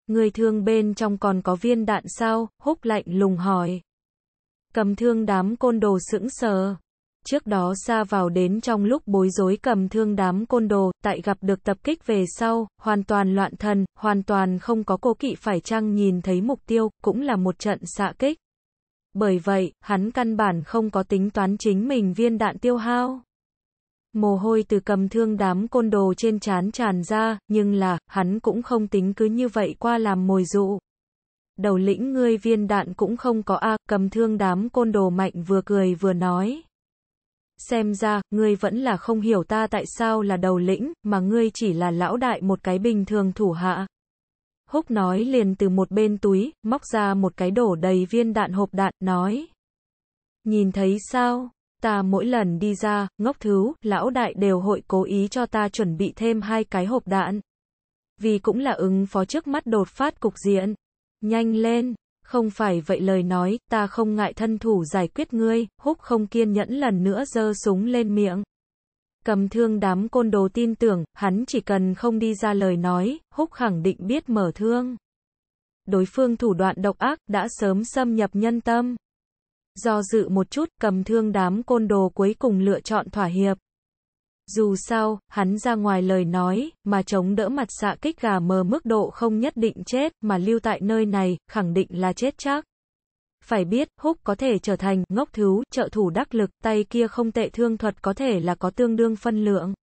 Người thương bên trong còn có viên đạn sao, húc lạnh lùng hỏi cầm thương đám côn đồ sững sờ. Trước đó xa vào đến trong lúc bối rối cầm thương đám côn đồ, tại gặp được tập kích về sau, hoàn toàn loạn thần, hoàn toàn không có cô kỵ phải chăng nhìn thấy mục tiêu, cũng là một trận xạ kích. Bởi vậy, hắn căn bản không có tính toán chính mình viên đạn tiêu hao. Mồ hôi từ cầm thương đám côn đồ trên chán tràn ra, nhưng là, hắn cũng không tính cứ như vậy qua làm mồi dụ đầu lĩnh ngươi viên đạn cũng không có a, à, cầm thương đám côn đồ mạnh vừa cười vừa nói. Xem ra, ngươi vẫn là không hiểu ta tại sao là đầu lĩnh, mà ngươi chỉ là lão đại một cái bình thường thủ hạ. Húc nói liền từ một bên túi, móc ra một cái đổ đầy viên đạn hộp đạn, nói. Nhìn thấy sao? Ta mỗi lần đi ra, ngốc thứ, lão đại đều hội cố ý cho ta chuẩn bị thêm hai cái hộp đạn. Vì cũng là ứng phó trước mắt đột phát cục diện. Nhanh lên, không phải vậy lời nói, ta không ngại thân thủ giải quyết ngươi, húc không kiên nhẫn lần nữa giơ súng lên miệng. Cầm thương đám côn đồ tin tưởng, hắn chỉ cần không đi ra lời nói, húc khẳng định biết mở thương. Đối phương thủ đoạn độc ác, đã sớm xâm nhập nhân tâm. Do dự một chút, cầm thương đám côn đồ cuối cùng lựa chọn thỏa hiệp. Dù sao, hắn ra ngoài lời nói, mà chống đỡ mặt xạ kích gà mờ mức độ không nhất định chết, mà lưu tại nơi này, khẳng định là chết chắc. Phải biết, húc có thể trở thành ngốc thú, trợ thủ đắc lực, tay kia không tệ thương thuật có thể là có tương đương phân lượng.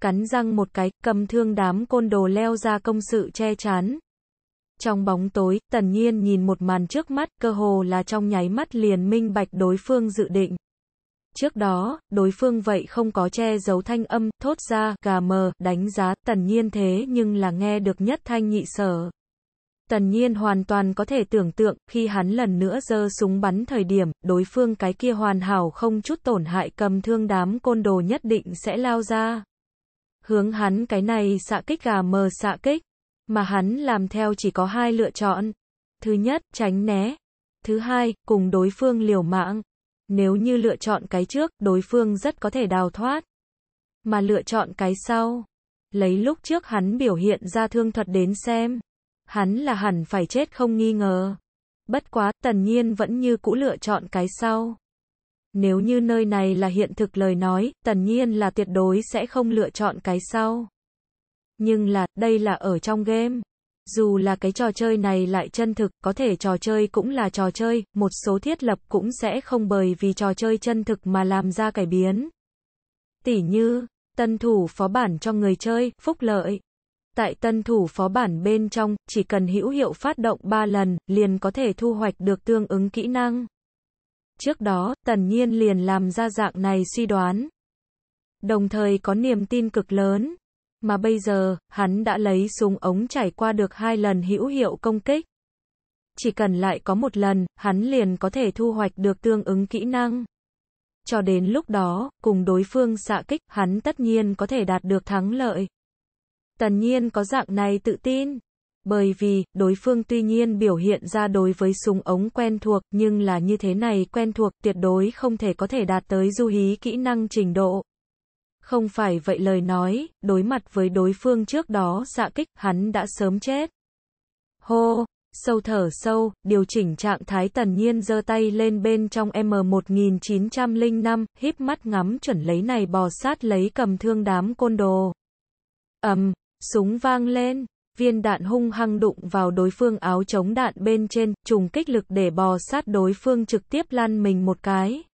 Cắn răng một cái, cầm thương đám côn đồ leo ra công sự che chắn. Trong bóng tối, tần nhiên nhìn một màn trước mắt, cơ hồ là trong nháy mắt liền minh bạch đối phương dự định. Trước đó, đối phương vậy không có che giấu thanh âm, thốt ra, gà mờ, đánh giá, tần nhiên thế nhưng là nghe được nhất thanh nhị sở. Tần nhiên hoàn toàn có thể tưởng tượng, khi hắn lần nữa giơ súng bắn thời điểm, đối phương cái kia hoàn hảo không chút tổn hại cầm thương đám côn đồ nhất định sẽ lao ra. Hướng hắn cái này xạ kích gà mờ xạ kích, mà hắn làm theo chỉ có hai lựa chọn. Thứ nhất, tránh né. Thứ hai, cùng đối phương liều mạng. Nếu như lựa chọn cái trước, đối phương rất có thể đào thoát. Mà lựa chọn cái sau. Lấy lúc trước hắn biểu hiện ra thương thuật đến xem. Hắn là hẳn phải chết không nghi ngờ. Bất quá, tần nhiên vẫn như cũ lựa chọn cái sau. Nếu như nơi này là hiện thực lời nói, tần nhiên là tuyệt đối sẽ không lựa chọn cái sau. Nhưng là, đây là ở trong game. Dù là cái trò chơi này lại chân thực, có thể trò chơi cũng là trò chơi, một số thiết lập cũng sẽ không bởi vì trò chơi chân thực mà làm ra cải biến. tỷ như, tân thủ phó bản cho người chơi, phúc lợi. Tại tân thủ phó bản bên trong, chỉ cần hữu hiệu phát động 3 lần, liền có thể thu hoạch được tương ứng kỹ năng. Trước đó, Tần Nhiên liền làm ra dạng này suy đoán. Đồng thời có niềm tin cực lớn, mà bây giờ, hắn đã lấy súng ống trải qua được hai lần hữu hiệu công kích. Chỉ cần lại có một lần, hắn liền có thể thu hoạch được tương ứng kỹ năng. Cho đến lúc đó, cùng đối phương xạ kích, hắn tất nhiên có thể đạt được thắng lợi. Tần nhiên có dạng này tự tin. Bởi vì, đối phương tuy nhiên biểu hiện ra đối với súng ống quen thuộc, nhưng là như thế này quen thuộc tuyệt đối không thể có thể đạt tới du hí kỹ năng trình độ. Không phải vậy lời nói, đối mặt với đối phương trước đó xạ kích, hắn đã sớm chết. Hô, sâu thở sâu, điều chỉnh trạng thái tần nhiên giơ tay lên bên trong M1905, híp mắt ngắm chuẩn lấy này bò sát lấy cầm thương đám côn đồ. ầm, súng vang lên, viên đạn hung hăng đụng vào đối phương áo chống đạn bên trên, trùng kích lực để bò sát đối phương trực tiếp lăn mình một cái.